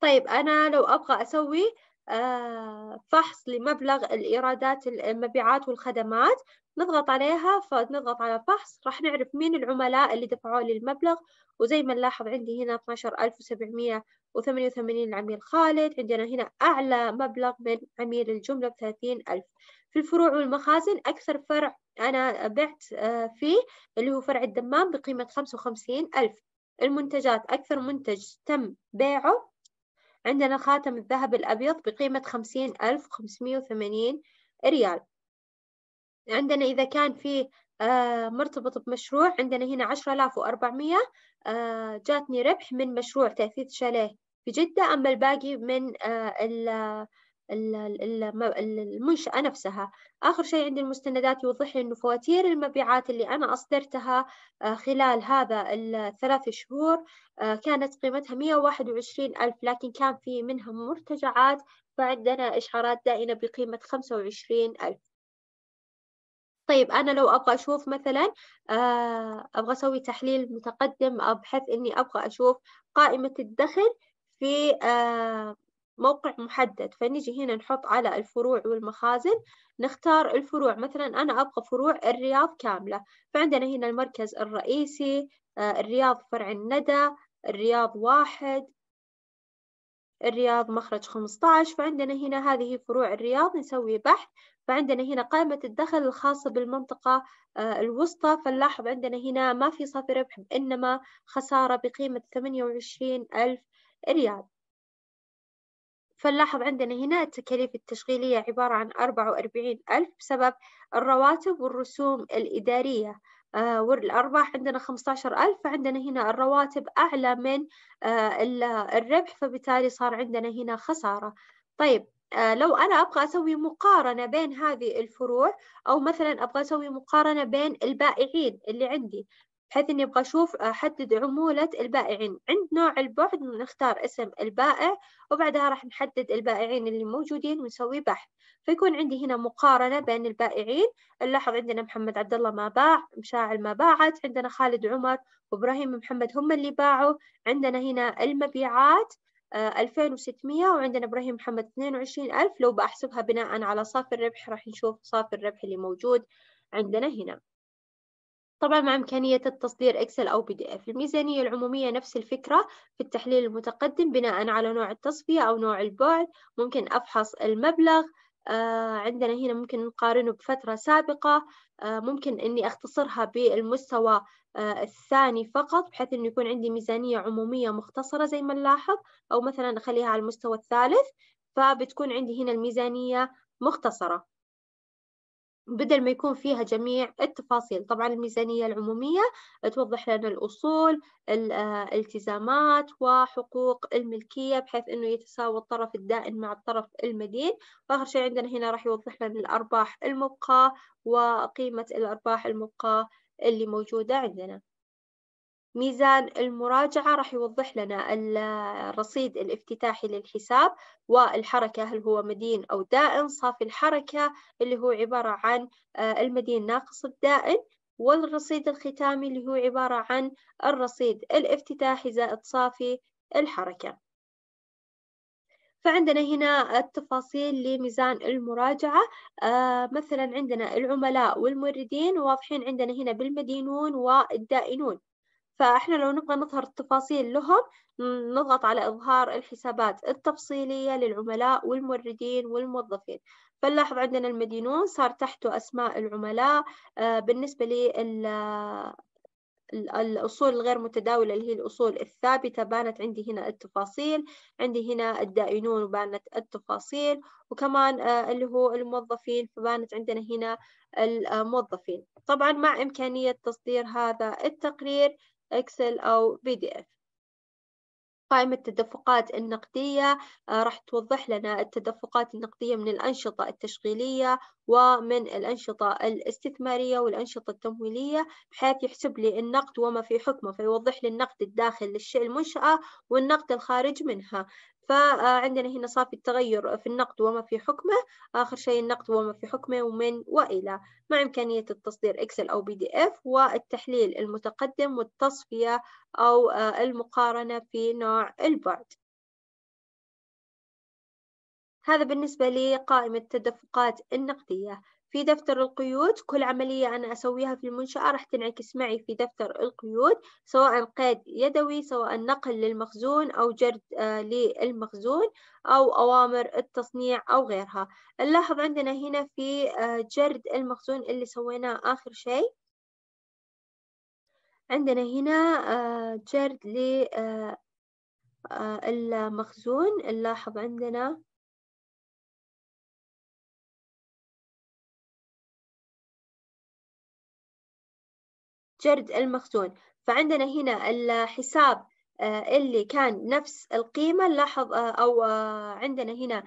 [SPEAKER 1] طيب أنا لو أبغى أسوي آه، فحص لمبلغ الإيرادات المبيعات والخدمات نضغط عليها فنضغط على فحص راح نعرف مين العملاء اللي دفعوا لي المبلغ وزي ما نلاحظ عندي هنا 12788 العميل خالد عندنا هنا أعلى مبلغ من عميل الجملة ب 30000 في الفروع والمخازن أكثر فرع أنا بعت آه، فيه اللي هو فرع الدمام بقيمة 55000 المنتجات أكثر منتج تم بيعه عندنا خاتم الذهب الأبيض بقيمة 50580 ريال عندنا إذا كان في آه، مرتبط بمشروع عندنا هنا عشرة آلاف وأربعمية آه، جاتني ربح من مشروع تأثيث شاليه في جدة أما الباقي من آه، المنشأة نفسها آخر شيء عندي المستندات يوضح لي أنه فواتير المبيعات اللي أنا أصدرتها خلال هذا الثلاث شهور كانت قيمتها 121 ألف لكن كان في منها مرتجعات فعندنا إشعارات دائنة بقيمة 25 ألف طيب أنا لو أبغى أشوف مثلا آه، أبغى أسوي تحليل متقدم بحيث إني أبغى أشوف قائمة الدخل في آه، موقع محدد فنجي هنا نحط على الفروع والمخازن نختار الفروع مثلا أنا أبغى فروع الرياض كاملة فعندنا هنا المركز الرئيسي آه، الرياض فرع الندى الرياض واحد الرياض مخرج 15 فعندنا هنا هذه فروع الرياض نسوي بحث فعندنا هنا قائمة الدخل الخاصة بالمنطقة آه، الوسطى فنلاحظ عندنا هنا ما في صافي ربح إنما خسارة بقيمة 28 ألف ريال فنلاحظ عندنا هنا التكاليف التشغيلية عبارة عن 44 ألف بسبب الرواتب والرسوم الإدارية آه، والأرباح عندنا 15000 فعندنا هنا الرواتب أعلى من آه، الربح فبالتالي صار عندنا هنا خسارة طيب آه، لو أنا أبغى أسوي مقارنة بين هذه الفروع أو مثلا أبغى أسوي مقارنة بين البائعين اللي عندي بحيث إني أبغى أشوف آه، أحدد عمولة البائعين عند نوع البعد نختار اسم البائع وبعدها راح نحدد البائعين اللي موجودين ونسوي بحث فيكون عندي هنا مقارنة بين البائعين نلاحظ عندنا محمد عبد الله ما باع مشاعل ما باعت عندنا خالد عمر وإبراهيم محمد هم اللي باعوا عندنا هنا المبيعات 2600 آه، وعندنا إبراهيم محمد 22000 لو بحسبها بناء على صافي الربح راح نشوف صافي الربح اللي موجود عندنا هنا طبعا مع إمكانية التصدير إكسل أو بي دي إف الميزانية العمومية نفس الفكرة في التحليل المتقدم بناء على نوع التصفية أو نوع البعد ممكن أفحص المبلغ آه عندنا هنا ممكن نقارنه بفترة سابقة آه ممكن أني أختصرها بالمستوى آه الثاني فقط بحيث أنه يكون عندي ميزانية عمومية مختصرة زي ما نلاحظ أو مثلا أخليها على المستوى الثالث فبتكون عندي هنا الميزانية مختصرة بدل ما يكون فيها جميع التفاصيل طبعا الميزانية العمومية توضح لنا الأصول الالتزامات آه، وحقوق الملكية بحيث أنه يتساوى الطرف الدائن مع الطرف المدين وآخر شيء عندنا هنا راح يوضح لنا الأرباح المبقاه وقيمة الأرباح المبقاه اللي موجودة عندنا ميزان المراجعة راح يوضح لنا الرصيد الافتتاحي للحساب والحركة هل هو مدين أو دائن صافي الحركة اللي هو عبارة عن آه، المدين ناقص الدائن والرصيد الختامي اللي هو عبارة عن الرصيد الافتتاحي زائد صافي الحركة فعندنا هنا التفاصيل لميزان المراجعة آه مثلا عندنا العملاء والموردين واضحين عندنا هنا بالمدينون والدائنون فإحنا لو نبغى نظهر التفاصيل لهم نضغط على إظهار الحسابات التفصيلية للعملاء والموردين والموظفين فنلاحظ عندنا المدينون صار تحته أسماء العملاء آه، بالنسبة لل الأصول الغير متداولة اللي هي الأصول الثابتة بانت عندي هنا التفاصيل عندي هنا الدائنون وبانت التفاصيل وكمان آه، اللي هو الموظفين فبانت عندنا هنا الموظفين آه، طبعا مع إمكانية تصدير هذا التقرير اكسل او بي دي اف قائمة التدفقات النقدية آه، راح توضح لنا التدفقات النقدية من الأنشطة التشغيلية ومن الأنشطة الاستثمارية والأنشطة التمويلية بحيث يحسب لي النقد وما في حكمه فيوضح لي النقد الداخل للشيء المنشأة والنقد الخارج منها فعندنا هنا صافي التغير في النقد وما في حكمه آخر شيء النقد وما في حكمه ومن وإلى مع إمكانية التصدير إكسل أو بي دي إف والتحليل المتقدم والتصفية أو آه، المقارنة في نوع البعد هذا بالنسبة لقائمة التدفقات النقدية في دفتر القيود كل عملية أنا أسويها في المنشأة راح تنعكس معي في دفتر القيود سواء قيد يدوي سواء نقل للمخزون أو جرد آه، للمخزون أو أوامر التصنيع أو غيرها نلاحظ عندنا هنا في آه، جرد المخزون اللي سويناه آخر شيء عندنا هنا
[SPEAKER 2] آه، جرد للمخزون نلاحظ عندنا جرد المخزون فعندنا
[SPEAKER 1] هنا الحساب آه، اللي كان نفس القيمة لاحظ آه، أو آه، عندنا هنا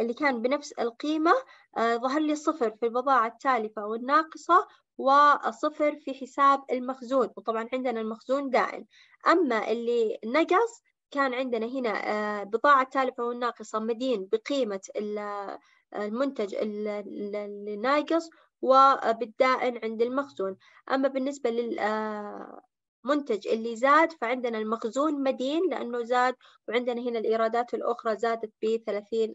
[SPEAKER 1] اللي كان بنفس القيمة ظهر لي صفر في البضاعة التالفة والناقصة وصفر في حساب المخزون وطبعا عندنا المخزون دائم أما اللي نقص كان عندنا هنا بضاعة تالفة والناقصة مدين بقيمة المنتج الناقص وبالدائن عند المخزون أما بالنسبة للمنتج آه، اللي زاد فعندنا المخزون مدين لأنه زاد وعندنا هنا الإيرادات الأخرى زادت ب 30,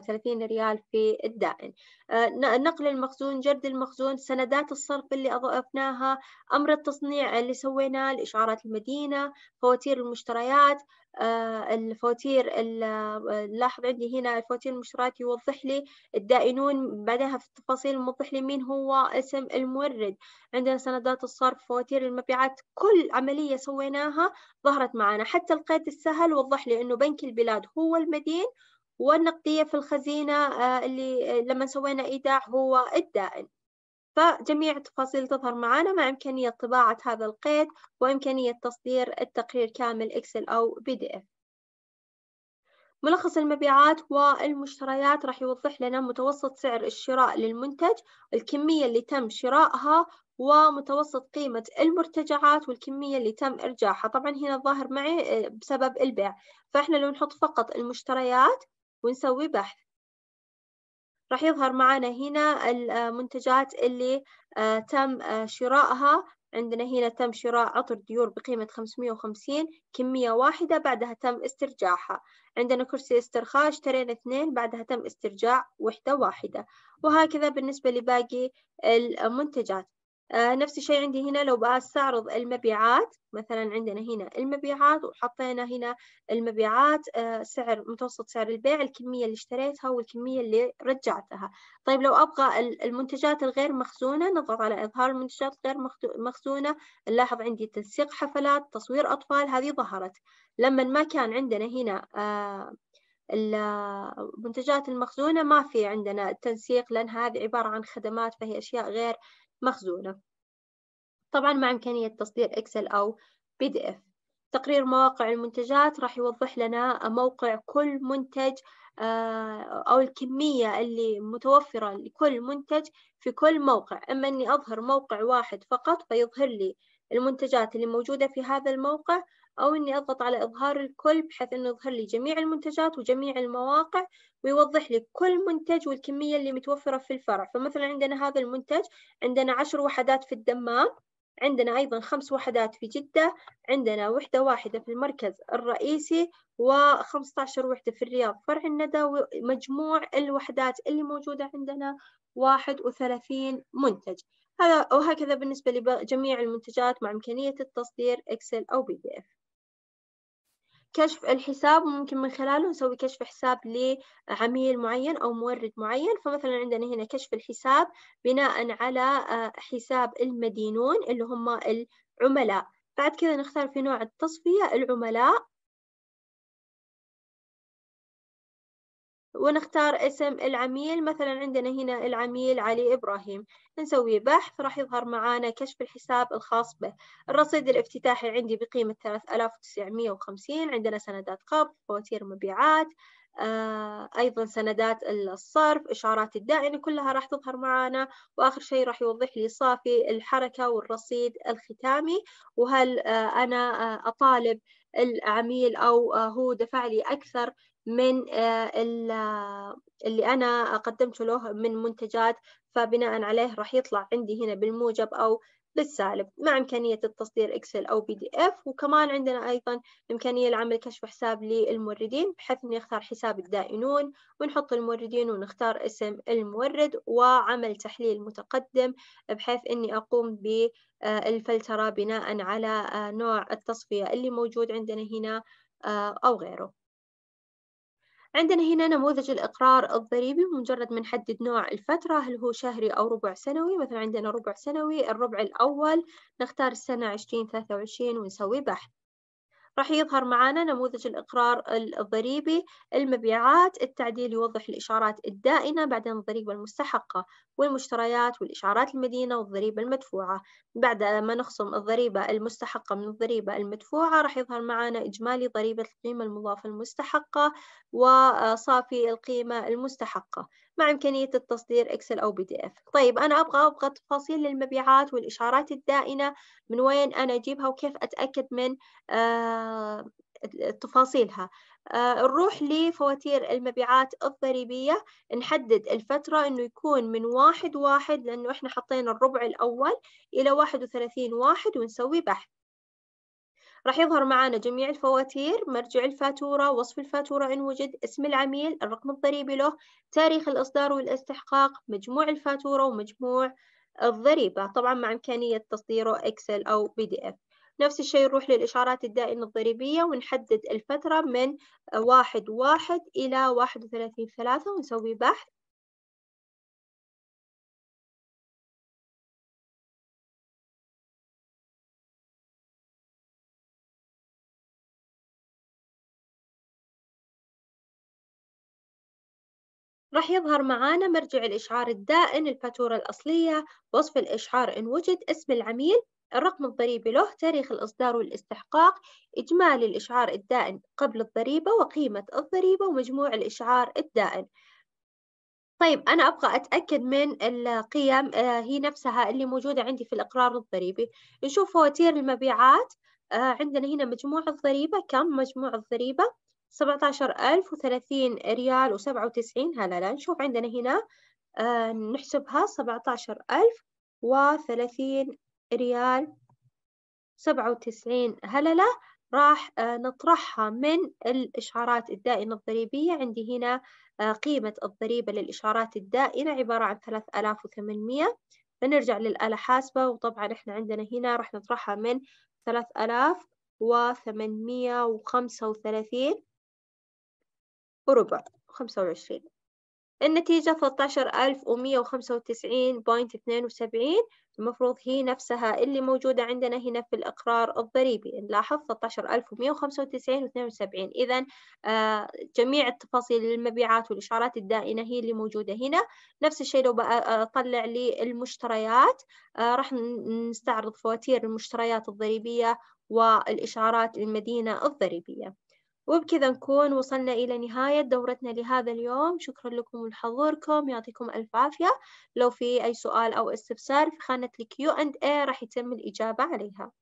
[SPEAKER 1] 30 آه، ريال في الدائن آه، نقل المخزون جرد المخزون سندات الصرف اللي أضفناها أمر التصنيع اللي سويناه الإشعارات المدينة فواتير المشتريات آه، الفواتير لاحظ عندي هنا الفواتير المشترات يوضح لي الدائنون بعدها في التفاصيل موضح لي مين هو اسم المورد عندنا سندات الصرف فواتير المبيعات كل عملية سويناها ظهرت معنا حتى القيد السهل وضح لي أنه بنك البلاد هو المدين والنقدية في الخزينة آه، اللي لما سوينا إيداع هو الدائن فجميع التفاصيل تظهر معنا مع إمكانية طباعة هذا القيد وإمكانية تصدير التقرير كامل إكسل أو بي دي إف ملخص المبيعات والمشتريات راح يوضح لنا متوسط سعر الشراء للمنتج الكمية اللي تم شرائها ومتوسط قيمة المرتجعات والكمية اللي تم إرجاعها طبعا هنا الظاهر معي آه، بسبب البيع فإحنا لو نحط فقط المشتريات ونسوي بحث راح يظهر معنا هنا المنتجات اللي آه، تم آه، شرائها عندنا هنا تم شراء عطر ديور بقيمة 550 كمية واحدة بعدها تم استرجاعها عندنا كرسي استرخاء اشترينا اثنين بعدها تم استرجاع وحدة واحدة وهكذا بالنسبة لباقي المنتجات آه، نفس الشيء عندي هنا لو بستعرض المبيعات مثلا عندنا هنا المبيعات وحطينا هنا المبيعات آه، سعر متوسط سعر البيع الكمية اللي اشتريتها والكمية اللي رجعتها طيب لو أبغى المنتجات الغير مخزونة نضغط على إظهار المنتجات الغير مخزونة نلاحظ عندي تنسيق حفلات تصوير أطفال هذه ظهرت لما ما كان عندنا هنا آه، المنتجات المخزونة ما في عندنا تنسيق لأن هذه عبارة عن خدمات فهي أشياء غير مخزونة طبعا مع إمكانية تصدير إكسل أو بي دي إف تقرير مواقع المنتجات راح يوضح لنا موقع كل منتج آه، أو الكمية اللي متوفرة لكل منتج في كل موقع أما أني أظهر موقع واحد فقط فيظهر لي المنتجات اللي موجودة في هذا الموقع أو إني أضغط على إظهار الكل بحيث إنه يظهر لي جميع المنتجات وجميع المواقع ويوضح لي كل منتج والكمية اللي متوفرة في الفرع فمثلا عندنا هذا المنتج عندنا عشر وحدات في الدمام عندنا أيضا خمس وحدات في جدة عندنا وحدة واحدة في المركز الرئيسي و15 وحدة في الرياض فرع الندى ومجموع الوحدات اللي موجودة عندنا 31 منتج هذا وهكذا بالنسبة لجميع المنتجات مع إمكانية التصدير إكسل أو بي دي إف كشف الحساب ممكن من خلاله نسوي كشف حساب لعميل معين أو مورد معين فمثلا عندنا هنا كشف الحساب بناء على آه، حساب المدينون اللي هم العملاء بعد كذا نختار في نوع التصفية العملاء ونختار اسم العميل مثلا عندنا هنا العميل علي إبراهيم نسوي بحث راح يظهر معانا كشف الحساب الخاص به الرصيد الافتتاحي عندي بقيمة 3950 عندنا سندات قبض فواتير مبيعات آه، أيضا سندات الصرف إشعارات الدائنة يعني كلها راح تظهر معانا وآخر شيء راح يوضح لي صافي الحركة والرصيد الختامي وهل آه، أنا آه، أطالب العميل أو هو دفع لي أكثر من آه، اللي أنا قدمته له من منتجات فبناء عليه راح يطلع عندي هنا بالموجب أو بالسالب مع إمكانية التصدير إكسل أو بي دي إف وكمان عندنا أيضا إمكانية لعمل كشف حساب للموردين بحيث إني أختار حساب الدائنون ونحط الموردين ونختار اسم المورد وعمل تحليل متقدم بحيث إني أقوم بالفلترة آه، بناء على آه، نوع التصفية اللي موجود عندنا هنا أو غيره عندنا هنا نموذج الإقرار الضريبي مجرد ما نحدد نوع الفترة هل هو شهري أو ربع سنوي مثلا عندنا ربع سنوي الربع الأول نختار السنة 2023 ونسوي بحث راح يظهر معنا نموذج الإقرار الضريبي المبيعات التعديل يوضح الإشارات الدائنة بعدين الضريبة المستحقة والمشتريات والإشارات المدينة والضريبة المدفوعة بعد ما نخصم الضريبة المستحقة من الضريبة المدفوعة راح يظهر معنا إجمالي ضريبة القيمة المضافة المستحقة وصافي القيمة المستحقة مع إمكانية التصدير إكسل أو بي دي إف طيب أنا أبغى أبغى تفاصيل للمبيعات والإشارات الدائنة من وين أنا أجيبها وكيف أتأكد من آه، تفاصيلها آه، نروح لفواتير المبيعات الضريبية نحدد الفترة أنه يكون من واحد واحد لأنه إحنا حطينا الربع الأول إلى واحد وثلاثين واحد ونسوي بحث راح يظهر معنا جميع الفواتير مرجع الفاتورة وصف الفاتورة إن وجد اسم العميل الرقم الضريبي له تاريخ الإصدار والاستحقاق مجموع الفاتورة ومجموع الضريبة طبعا مع إمكانية تصديره إكسل أو بي دي إف نفس الشيء نروح للإشارات الدائنة الضريبية ونحدد الفترة من واحد واحد إلى
[SPEAKER 2] واحد وثلاثين ثلاثة ونسوي بحث راح يظهر معانا مرجع الإشعار الدائن الفاتورة الأصلية
[SPEAKER 1] وصف الإشعار إن وجد اسم العميل الرقم الضريبي له تاريخ الإصدار والاستحقاق إجمالي الإشعار الدائن قبل الضريبة وقيمة الضريبة ومجموع الإشعار الدائن طيب أنا أبغى أتأكد من القيم آه، هي نفسها اللي موجودة عندي في الإقرار الضريبي نشوف فواتير المبيعات آه، عندنا هنا مجموع الضريبة كم مجموع الضريبة 17030 ريال و97 هللة نشوف عندنا هنا آه نحسبها 17030 ريال 97 هللة راح آه، نطرحها من الإشعارات الدائنة الضريبية عندي هنا آه، قيمة الضريبة للإشعارات الدائنة عبارة عن 3800 بنرجع للآلة حاسبة وطبعا إحنا عندنا هنا راح نطرحها من 3835 وربع خمسة وعشرين النتيجة 13195.72 المفروض هي نفسها اللي موجودة عندنا هنا في الإقرار الضريبي نلاحظ وتسعين و وسبعين إذا آه، جميع التفاصيل المبيعات والإشعارات الدائنة هي اللي موجودة هنا نفس الشيء لو بطلع آه، لي المشتريات آه، راح نستعرض فواتير المشتريات الضريبية والإشارات المدينة الضريبية وبكذا نكون وصلنا إلى نهاية دورتنا لهذا اليوم شكرا لكم لحضوركم يعطيكم ألف عافية لو في أي سؤال أو استفسار في خانة الـ Q&A إيه راح يتم الإجابة عليها